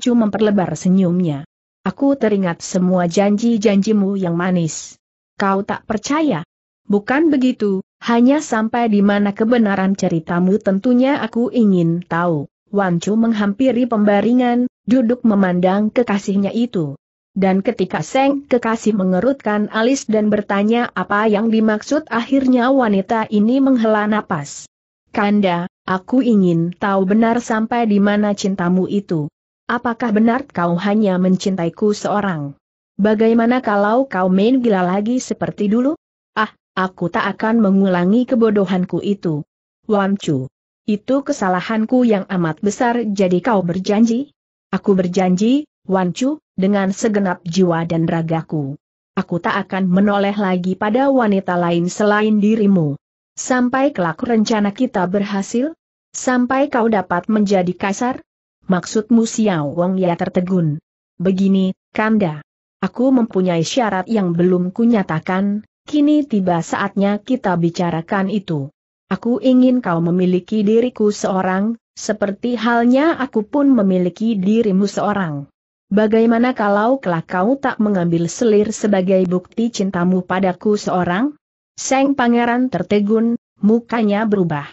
Chu memperlebar senyumnya. Aku teringat semua janji-janjimu yang manis. Kau tak percaya? Bukan begitu, hanya sampai di mana kebenaran ceritamu tentunya aku ingin tahu. Chu menghampiri pembaringan, duduk memandang kekasihnya itu. Dan ketika Seng Kekasih mengerutkan alis dan bertanya apa yang dimaksud akhirnya wanita ini menghela napas. Kanda, aku ingin tahu benar sampai di mana cintamu itu. Apakah benar kau hanya mencintaiku seorang? Bagaimana kalau kau main gila lagi seperti dulu? Ah, aku tak akan mengulangi kebodohanku itu. Wan Chu. Itu kesalahanku yang amat besar jadi kau berjanji? Aku berjanji, Wan Chu dengan segenap jiwa dan ragaku. Aku tak akan menoleh lagi pada wanita lain selain dirimu. Sampai kelak rencana kita berhasil? Sampai kau dapat menjadi kasar? Maksudmu Xiao Wong ya tertegun. Begini, Kanda. Aku mempunyai syarat yang belum kunyatakan, kini tiba saatnya kita bicarakan itu. Aku ingin kau memiliki diriku seorang, seperti halnya aku pun memiliki dirimu seorang. Bagaimana kalau kelak kau tak mengambil selir sebagai bukti cintamu padaku seorang? Seng pangeran tertegun, mukanya berubah.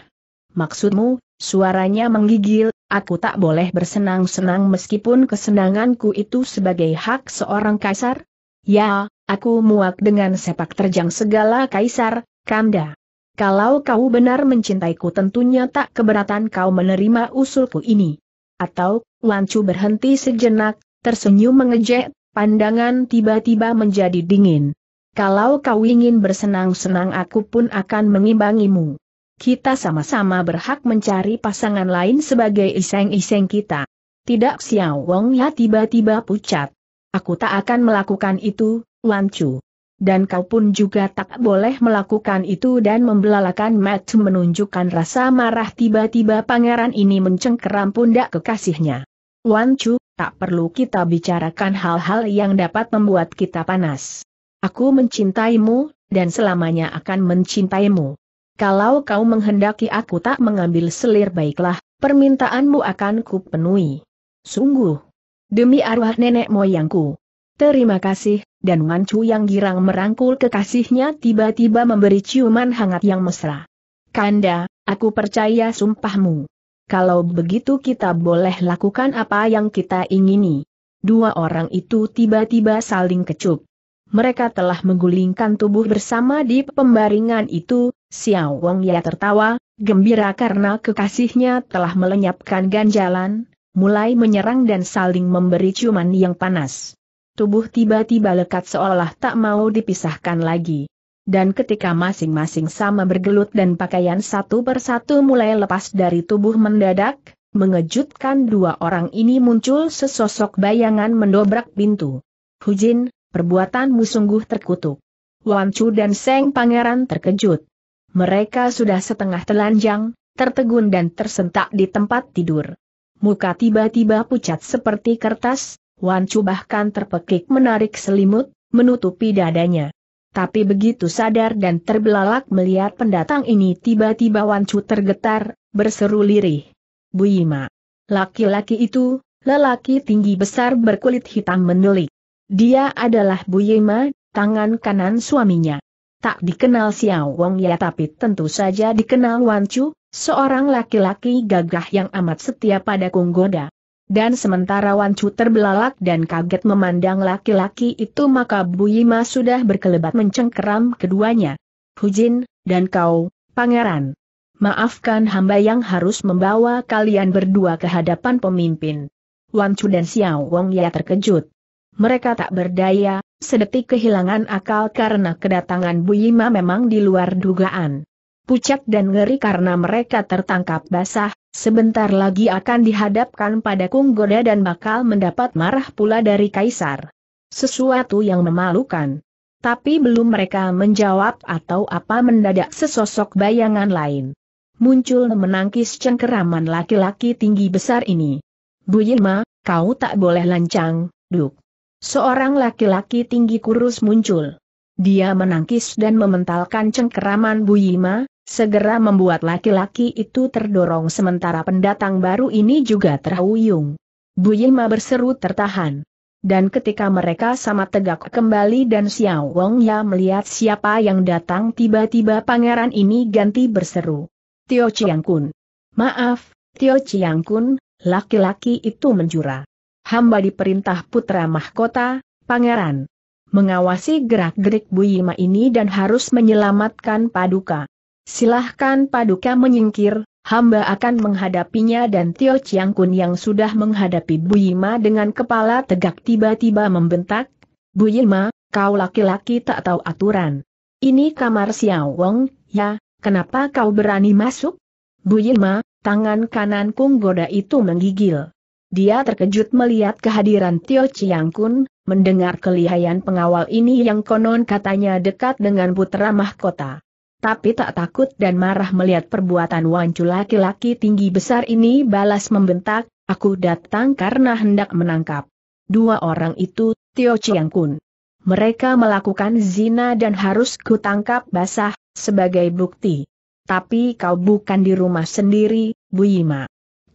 Maksudmu, suaranya menggigil, aku tak boleh bersenang-senang meskipun kesenanganku itu sebagai hak seorang kaisar? Ya, aku muak dengan sepak terjang segala kaisar, kanda. Kalau kau benar mencintaiku tentunya tak keberatan kau menerima usulku ini. Atau, Lancu berhenti sejenak, tersenyum mengejek, pandangan tiba-tiba menjadi dingin. Kalau kau ingin bersenang-senang aku pun akan mengimbangimu. Kita sama-sama berhak mencari pasangan lain sebagai iseng-iseng kita. Tidak Xiao Wong Ya tiba-tiba pucat. Aku tak akan melakukan itu, Wan Chu. Dan kau pun juga tak boleh melakukan itu dan membelalakan Matt menunjukkan rasa marah tiba-tiba pangeran ini mencengkeram pundak kekasihnya. Wan Chu, tak perlu kita bicarakan hal-hal yang dapat membuat kita panas. Aku mencintaimu, dan selamanya akan mencintaimu. Kalau kau menghendaki aku tak mengambil selir baiklah, permintaanmu akan kupenuhi. Sungguh. Demi arwah nenek moyangku. Terima kasih, dan Manchu yang girang merangkul kekasihnya tiba-tiba memberi ciuman hangat yang mesra. Kanda, aku percaya sumpahmu. Kalau begitu kita boleh lakukan apa yang kita ingini. Dua orang itu tiba-tiba saling kecup. Mereka telah menggulingkan tubuh bersama di pembaringan itu, Xiao Wong Ya tertawa, gembira karena kekasihnya telah melenyapkan ganjalan, mulai menyerang dan saling memberi ciuman yang panas. Tubuh tiba-tiba lekat seolah tak mau dipisahkan lagi dan ketika masing-masing sama bergelut dan pakaian satu persatu mulai lepas dari tubuh mendadak, mengejutkan dua orang ini muncul sesosok bayangan mendobrak pintu. Hujin, perbuatanmu sungguh terkutuk. Wan Chu dan Seng Pangeran terkejut. Mereka sudah setengah telanjang, tertegun dan tersentak di tempat tidur. Muka tiba-tiba pucat seperti kertas, Wan Chu bahkan terpekik menarik selimut, menutupi dadanya. Tapi begitu sadar dan terbelalak melihat pendatang ini tiba-tiba Wancu tergetar, berseru lirih. Bu Yima, Laki-laki itu, lelaki tinggi besar berkulit hitam menulik. Dia adalah Bu Buyima, tangan kanan suaminya. Tak dikenal Xiao Wong ya tapi tentu saja dikenal Wancu, seorang laki-laki gagah yang amat setia pada Kunggoda. Dan sementara Wan Chu terbelalak dan kaget memandang laki-laki itu maka Bu Yima sudah berkelebat mencengkeram keduanya. Hujin, dan kau, pangeran. Maafkan hamba yang harus membawa kalian berdua ke hadapan pemimpin. Wan Chu dan Xiao Wong Ya terkejut. Mereka tak berdaya, sedetik kehilangan akal karena kedatangan Bu Yima memang di luar dugaan. Pucat dan ngeri karena mereka tertangkap basah, Sebentar lagi akan dihadapkan pada Kung Goda dan bakal mendapat marah pula dari Kaisar. Sesuatu yang memalukan. Tapi belum mereka menjawab atau apa mendadak sesosok bayangan lain. Muncul menangkis cengkeraman laki-laki tinggi besar ini. Bu Yilma, kau tak boleh lancang, duk. Seorang laki-laki tinggi kurus muncul. Dia menangkis dan mementalkan cengkeraman Bu Yima, Segera membuat laki-laki itu terdorong sementara pendatang baru ini juga terhuyung. Bu Yima berseru tertahan. Dan ketika mereka sama tegak kembali dan Xiao Wong Ya melihat siapa yang datang tiba-tiba pangeran ini ganti berseru. Tio Chiang Kun. Maaf, Tio Chiang Kun, laki-laki itu menjura. Hamba diperintah putra mahkota, pangeran. Mengawasi gerak-gerik Bu Yima ini dan harus menyelamatkan paduka. Silahkan Paduka menyingkir, hamba akan menghadapinya dan Tio Chiang Kun yang sudah menghadapi Bu Yima dengan kepala tegak tiba-tiba membentak, Bu Yima, kau laki-laki tak tahu aturan. Ini kamar Xiao Wong, ya, kenapa kau berani masuk? Bu Yima, tangan kanan Kung Goda itu menggigil. Dia terkejut melihat kehadiran Tio Chiang Kun, mendengar kelihayan pengawal ini yang konon katanya dekat dengan putra mahkota tapi tak takut dan marah melihat perbuatan wancu laki-laki tinggi besar ini balas membentak, aku datang karena hendak menangkap. Dua orang itu, Tio Chiang Kun. Mereka melakukan zina dan harus kutangkap basah, sebagai bukti. Tapi kau bukan di rumah sendiri, Bu Yima.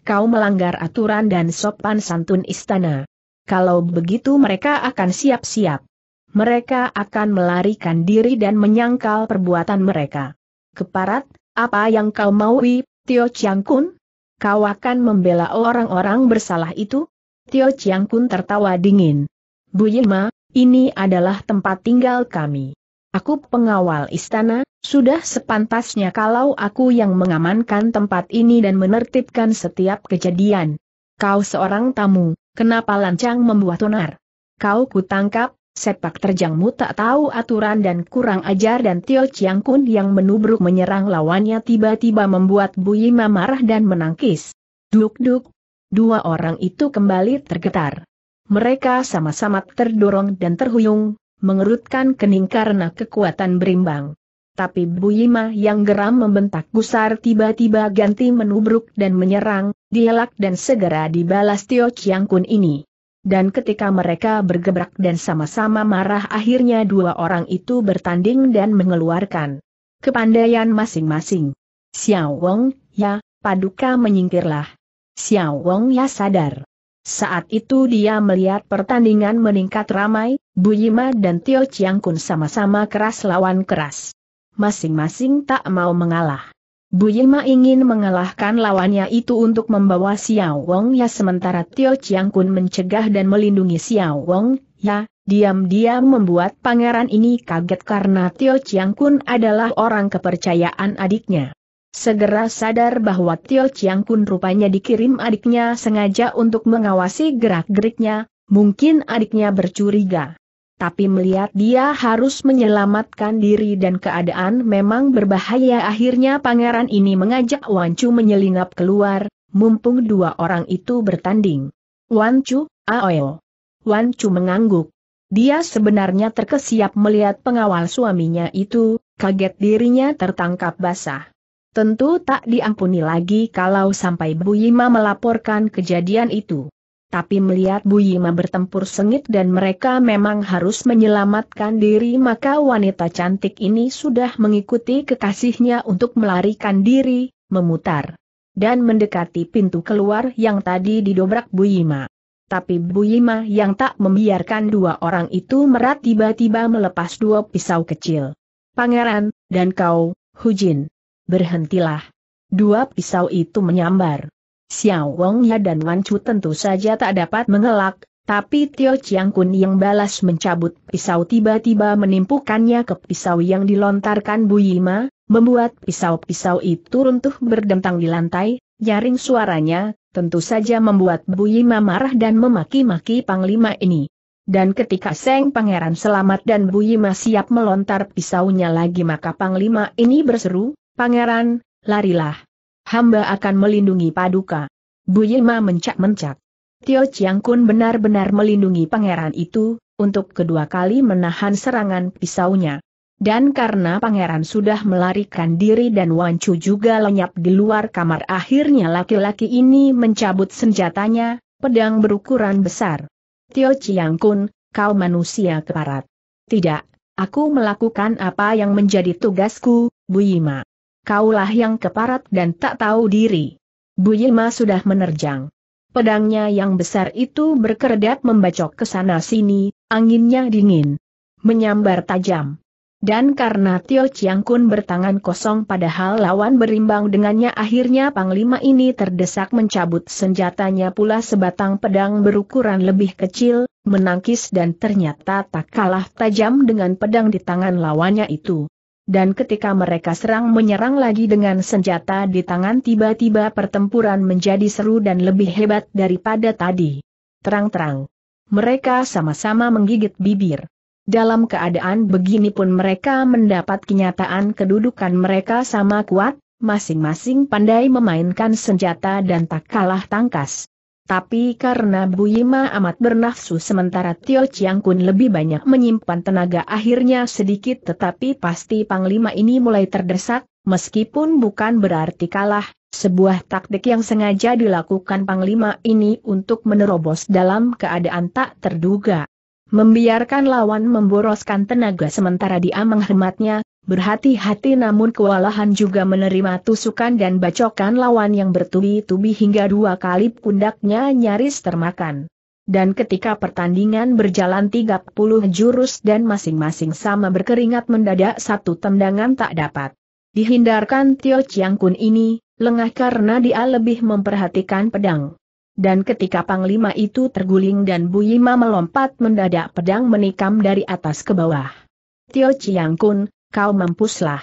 Kau melanggar aturan dan sopan santun istana. Kalau begitu mereka akan siap-siap mereka akan melarikan diri dan menyangkal perbuatan mereka. Keparat, apa yang kau maui, Tio Chiang Kun? Kau akan membela orang-orang bersalah itu? Tio Chiang Kun tertawa dingin. Bu Yima, ini adalah tempat tinggal kami. Aku pengawal istana, sudah sepantasnya kalau aku yang mengamankan tempat ini dan menertibkan setiap kejadian. Kau seorang tamu, kenapa lancang membuat onar? Kau kutangkap, Sepak terjangmu tak tahu aturan dan kurang ajar dan Tio Chiang Kun yang menubruk menyerang lawannya tiba-tiba membuat Bu Yima marah dan menangkis. Duk-duk. Dua orang itu kembali tergetar. Mereka sama-sama terdorong dan terhuyung, mengerutkan kening karena kekuatan berimbang. Tapi Bu Yima yang geram membentak gusar tiba-tiba ganti menubruk dan menyerang, dielak dan segera dibalas Tio Chiang Kun ini. Dan ketika mereka bergebrak dan sama-sama marah akhirnya dua orang itu bertanding dan mengeluarkan kepandaian masing-masing. Xiao Wong, ya, paduka menyingkirlah. Xiao Wong ya sadar. Saat itu dia melihat pertandingan meningkat ramai, Bu Yima dan Tio Chiang Kun sama-sama keras lawan keras. Masing-masing tak mau mengalah. Bu Yilma ingin mengalahkan lawannya itu untuk membawa Xiao Wong ya sementara Tio Chiang Kun mencegah dan melindungi Xiao Wong ya, diam-diam membuat pangeran ini kaget karena Tio Chiang Kun adalah orang kepercayaan adiknya. Segera sadar bahwa Tio Chiang Kun rupanya dikirim adiknya sengaja untuk mengawasi gerak-geriknya, mungkin adiknya bercuriga tapi melihat dia harus menyelamatkan diri dan keadaan memang berbahaya akhirnya pangeran ini mengajak Wan Chu menyelinap keluar, mumpung dua orang itu bertanding. Wan Chu, Aoyo. Chu mengangguk. Dia sebenarnya terkesiap melihat pengawal suaminya itu, kaget dirinya tertangkap basah. Tentu tak diampuni lagi kalau sampai Bu Yima melaporkan kejadian itu tapi melihat Bu Yima bertempur sengit dan mereka memang harus menyelamatkan diri maka wanita cantik ini sudah mengikuti kekasihnya untuk melarikan diri, memutar, dan mendekati pintu keluar yang tadi didobrak Bu Yima. Tapi Bu Yima yang tak membiarkan dua orang itu merat tiba-tiba melepas dua pisau kecil. Pangeran, dan kau, Hujin. Berhentilah. Dua pisau itu menyambar. Xiao Wang Ya dan Wan Chu tentu saja tak dapat mengelak, tapi Tio Chiang Kun yang balas mencabut pisau tiba-tiba menimpukannya ke pisau yang dilontarkan Bu Yima, membuat pisau-pisau itu runtuh berdentang di lantai, nyaring suaranya, tentu saja membuat Bu Yima marah dan memaki-maki Panglima ini. Dan ketika Seng Pangeran selamat dan Bu Yima siap melontar pisaunya lagi maka Panglima ini berseru, Pangeran, larilah hamba akan melindungi paduka. Bu Yima mencak-mencak. Tio Chiang Kun benar-benar melindungi pangeran itu, untuk kedua kali menahan serangan pisaunya. Dan karena pangeran sudah melarikan diri dan Wancu juga lenyap di luar kamar akhirnya laki-laki ini mencabut senjatanya, pedang berukuran besar. Tio Chiang Kun, kau manusia keparat. Tidak, aku melakukan apa yang menjadi tugasku, Bu Yima kaulah yang keparat dan tak tahu diri. Bu Yilma sudah menerjang. Pedangnya yang besar itu berkedat membacok ke sana sini, anginnya dingin. Menyambar tajam. Dan karena Tio Chiang Kun bertangan kosong padahal lawan berimbang dengannya akhirnya Panglima ini terdesak mencabut senjatanya pula sebatang pedang berukuran lebih kecil, menangkis dan ternyata tak kalah tajam dengan pedang di tangan lawannya itu dan ketika mereka serang menyerang lagi dengan senjata di tangan tiba-tiba pertempuran menjadi seru dan lebih hebat daripada tadi. Terang-terang. Mereka sama-sama menggigit bibir. Dalam keadaan begini pun mereka mendapat kenyataan kedudukan mereka sama kuat, masing-masing pandai memainkan senjata dan tak kalah tangkas. Tapi karena Bu Yima amat bernafsu sementara Tio Chiang Kun lebih banyak menyimpan tenaga akhirnya sedikit tetapi pasti Panglima ini mulai terdesak, meskipun bukan berarti kalah, sebuah taktik yang sengaja dilakukan Panglima ini untuk menerobos dalam keadaan tak terduga. Membiarkan lawan memboroskan tenaga sementara dia menghematnya, berhati-hati namun kewalahan juga menerima tusukan dan bacokan lawan yang bertubi-tubi hingga dua kali pundaknya nyaris termakan. Dan ketika pertandingan berjalan 30 jurus dan masing-masing sama berkeringat mendadak satu tendangan tak dapat. Dihindarkan Tio Chiang Kun ini, lengah karena dia lebih memperhatikan pedang. Dan ketika Panglima itu terguling dan Bu Yima melompat mendadak pedang menikam dari atas ke bawah. Tio Chiang Kun, kau mampuslah.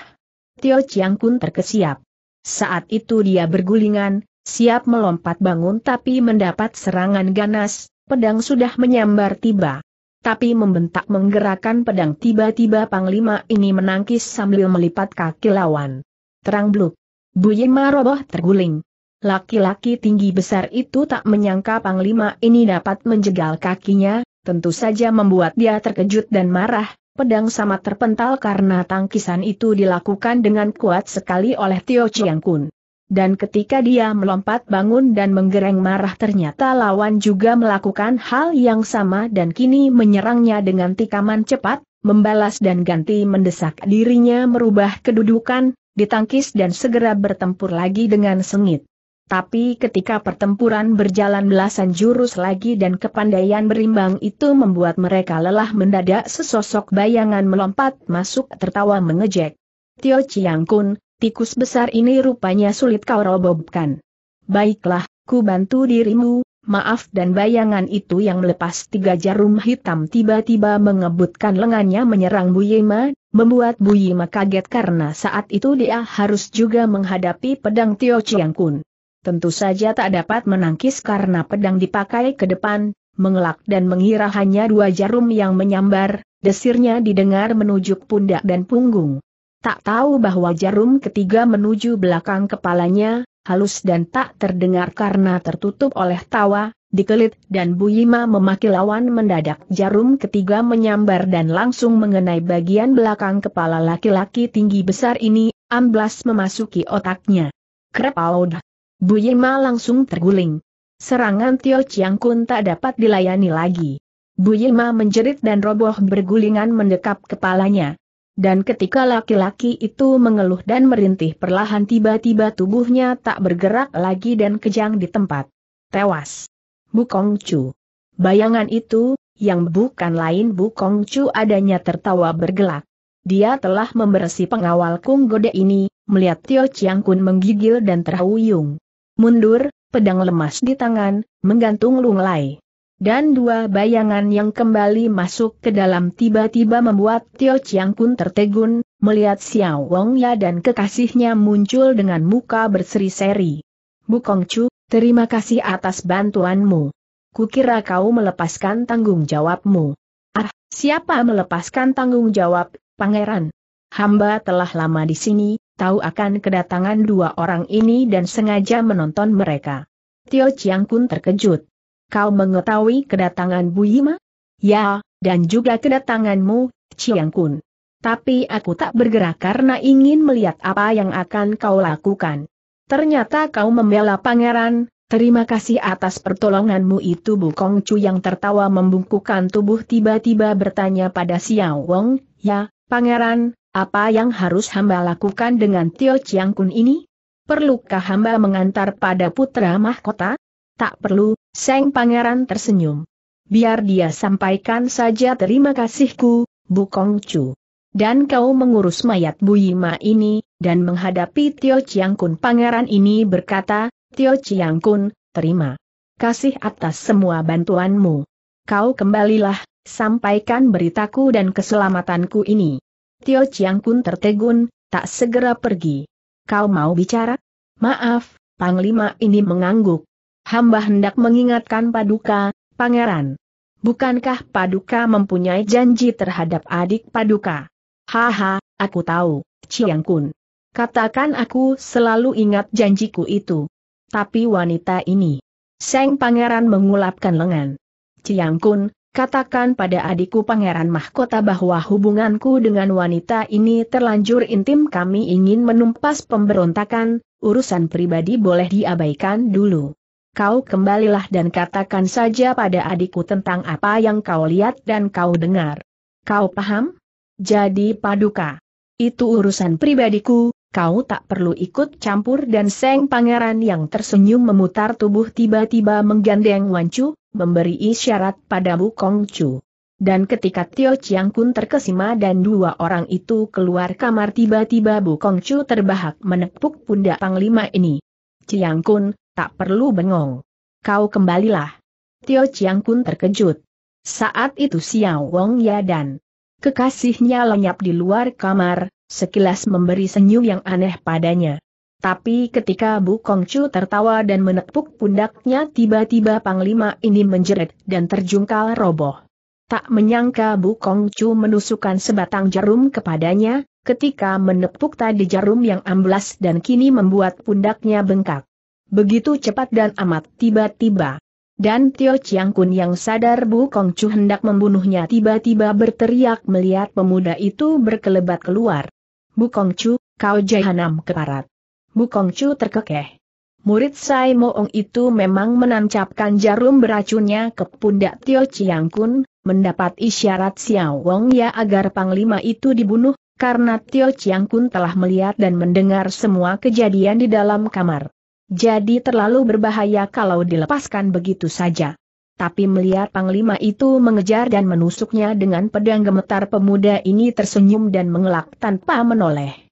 Tio Chiang Kun terkesiap. Saat itu dia bergulingan, siap melompat bangun tapi mendapat serangan ganas, pedang sudah menyambar tiba. Tapi membentak menggerakkan pedang tiba-tiba Panglima ini menangkis sambil melipat kaki lawan. Terang bluk. Bu Yima roboh terguling. Laki-laki tinggi besar itu tak menyangka Panglima ini dapat menjegal kakinya, tentu saja membuat dia terkejut dan marah, pedang sama terpental karena tangkisan itu dilakukan dengan kuat sekali oleh Tio Chiang Kun. Dan ketika dia melompat bangun dan menggereng marah ternyata lawan juga melakukan hal yang sama dan kini menyerangnya dengan tikaman cepat, membalas dan ganti mendesak dirinya merubah kedudukan, ditangkis dan segera bertempur lagi dengan sengit. Tapi ketika pertempuran berjalan belasan jurus lagi dan kepandaian berimbang itu membuat mereka lelah mendadak sesosok bayangan melompat masuk tertawa mengejek. Tio Chiang Kun, tikus besar ini rupanya sulit kau robobkan. Baiklah, ku bantu dirimu, maaf dan bayangan itu yang melepas tiga jarum hitam tiba-tiba mengebutkan lengannya menyerang Bu Yima, membuat Bu Yima kaget karena saat itu dia harus juga menghadapi pedang Tio Chiang Kun tentu saja tak dapat menangkis karena pedang dipakai ke depan, mengelak dan mengira hanya dua jarum yang menyambar, desirnya didengar menuju pundak dan punggung. Tak tahu bahwa jarum ketiga menuju belakang kepalanya, halus dan tak terdengar karena tertutup oleh tawa, dikelit dan Buyima memaki lawan mendadak jarum ketiga menyambar dan langsung mengenai bagian belakang kepala laki-laki tinggi besar ini, amblas memasuki otaknya. Krepaudah. Bu Yima langsung terguling. Serangan Tio Chiang Kun tak dapat dilayani lagi. Bu Yima menjerit dan roboh bergulingan mendekap kepalanya. Dan ketika laki-laki itu mengeluh dan merintih perlahan tiba-tiba tubuhnya tak bergerak lagi dan kejang di tempat. Tewas. Bu Kong Chu. Bayangan itu, yang bukan lain Bu Kong Chu adanya tertawa bergelak. Dia telah membersih pengawal Kung Gode ini, melihat Tio Chiang Kun menggigil dan terhuyung. Mundur, pedang lemas di tangan, menggantung lunglai. Dan dua bayangan yang kembali masuk ke dalam tiba-tiba membuat Tio Chiang Kun tertegun, melihat Xiao Wong Ya dan kekasihnya muncul dengan muka berseri-seri. Bukong Chu, terima kasih atas bantuanmu. Kukira kau melepaskan tanggung jawabmu. Ah, siapa melepaskan tanggung jawab, pangeran? Hamba telah lama di sini, tahu akan kedatangan dua orang ini dan sengaja menonton mereka. Tio Chiang Kun terkejut. Kau mengetahui kedatangan Bu Yima? Ya, dan juga kedatanganmu, Chiang Kun. Tapi aku tak bergerak karena ingin melihat apa yang akan kau lakukan. Ternyata kau membela pangeran, terima kasih atas pertolonganmu itu Bu Kong Chu yang tertawa membungkukan tubuh tiba-tiba bertanya pada Xiao Wong, ya, pangeran, apa yang harus hamba lakukan dengan Tio Chiang Kun ini? Perlukah hamba mengantar pada putra mahkota? Tak perlu, Seng Pangeran tersenyum. Biar dia sampaikan saja terima kasihku, Kong Chu. Dan kau mengurus mayat Bu Yima ini, dan menghadapi Tio Chiang Kun Pangeran ini berkata, Tio Chiang Kun, terima kasih atas semua bantuanmu. Kau kembalilah, sampaikan beritaku dan keselamatanku ini. Tio Chiang Kun tertegun, tak segera pergi. Kau mau bicara? Maaf, Panglima ini mengangguk. Hamba hendak mengingatkan Paduka, Pangeran. Bukankah Paduka mempunyai janji terhadap adik Paduka? Haha, aku tahu, Chiang Kun. Katakan aku selalu ingat janjiku itu. Tapi wanita ini. Seng Pangeran mengulapkan lengan. Chiang Kun, Katakan pada adikku Pangeran Mahkota bahwa hubunganku dengan wanita ini terlanjur intim kami ingin menumpas pemberontakan, urusan pribadi boleh diabaikan dulu. Kau kembalilah dan katakan saja pada adikku tentang apa yang kau lihat dan kau dengar. Kau paham? Jadi paduka. Itu urusan pribadiku, kau tak perlu ikut campur dan Seng Pangeran yang tersenyum memutar tubuh tiba-tiba menggandeng Wancu, memberi isyarat pada Kong Chu. Dan ketika Tio Chiang Kun terkesima dan dua orang itu keluar kamar tiba-tiba Bu Kong Chu terbahak menepuk pundak Panglima ini. Chiang Kun, tak perlu bengong. Kau kembalilah. Tio Chiang Kun terkejut. Saat itu Xiao Wong Ya dan kekasihnya lenyap di luar kamar, sekilas memberi senyum yang aneh padanya. Tapi ketika Bu Kongcu tertawa dan menepuk pundaknya tiba-tiba Panglima ini menjerit dan terjungkal roboh. Tak menyangka Bu Kongcu menusukkan sebatang jarum kepadanya, ketika menepuk tadi jarum yang amblas dan kini membuat pundaknya bengkak. Begitu cepat dan amat tiba-tiba. Dan Tio Chiang Kun yang sadar Bu Kongcu hendak membunuhnya tiba-tiba berteriak melihat pemuda itu berkelebat keluar. Bu Kongcu, kau jahanam keparat. Bukong Chu terkekeh. Murid Sai Moong itu memang menancapkan jarum beracunnya ke pundak Tio Chiang Kun, mendapat isyarat Xiao Wong ya agar Panglima itu dibunuh, karena Tio Chiang Kun telah melihat dan mendengar semua kejadian di dalam kamar. Jadi terlalu berbahaya kalau dilepaskan begitu saja. Tapi melihat Panglima itu mengejar dan menusuknya dengan pedang gemetar pemuda ini tersenyum dan mengelak tanpa menoleh.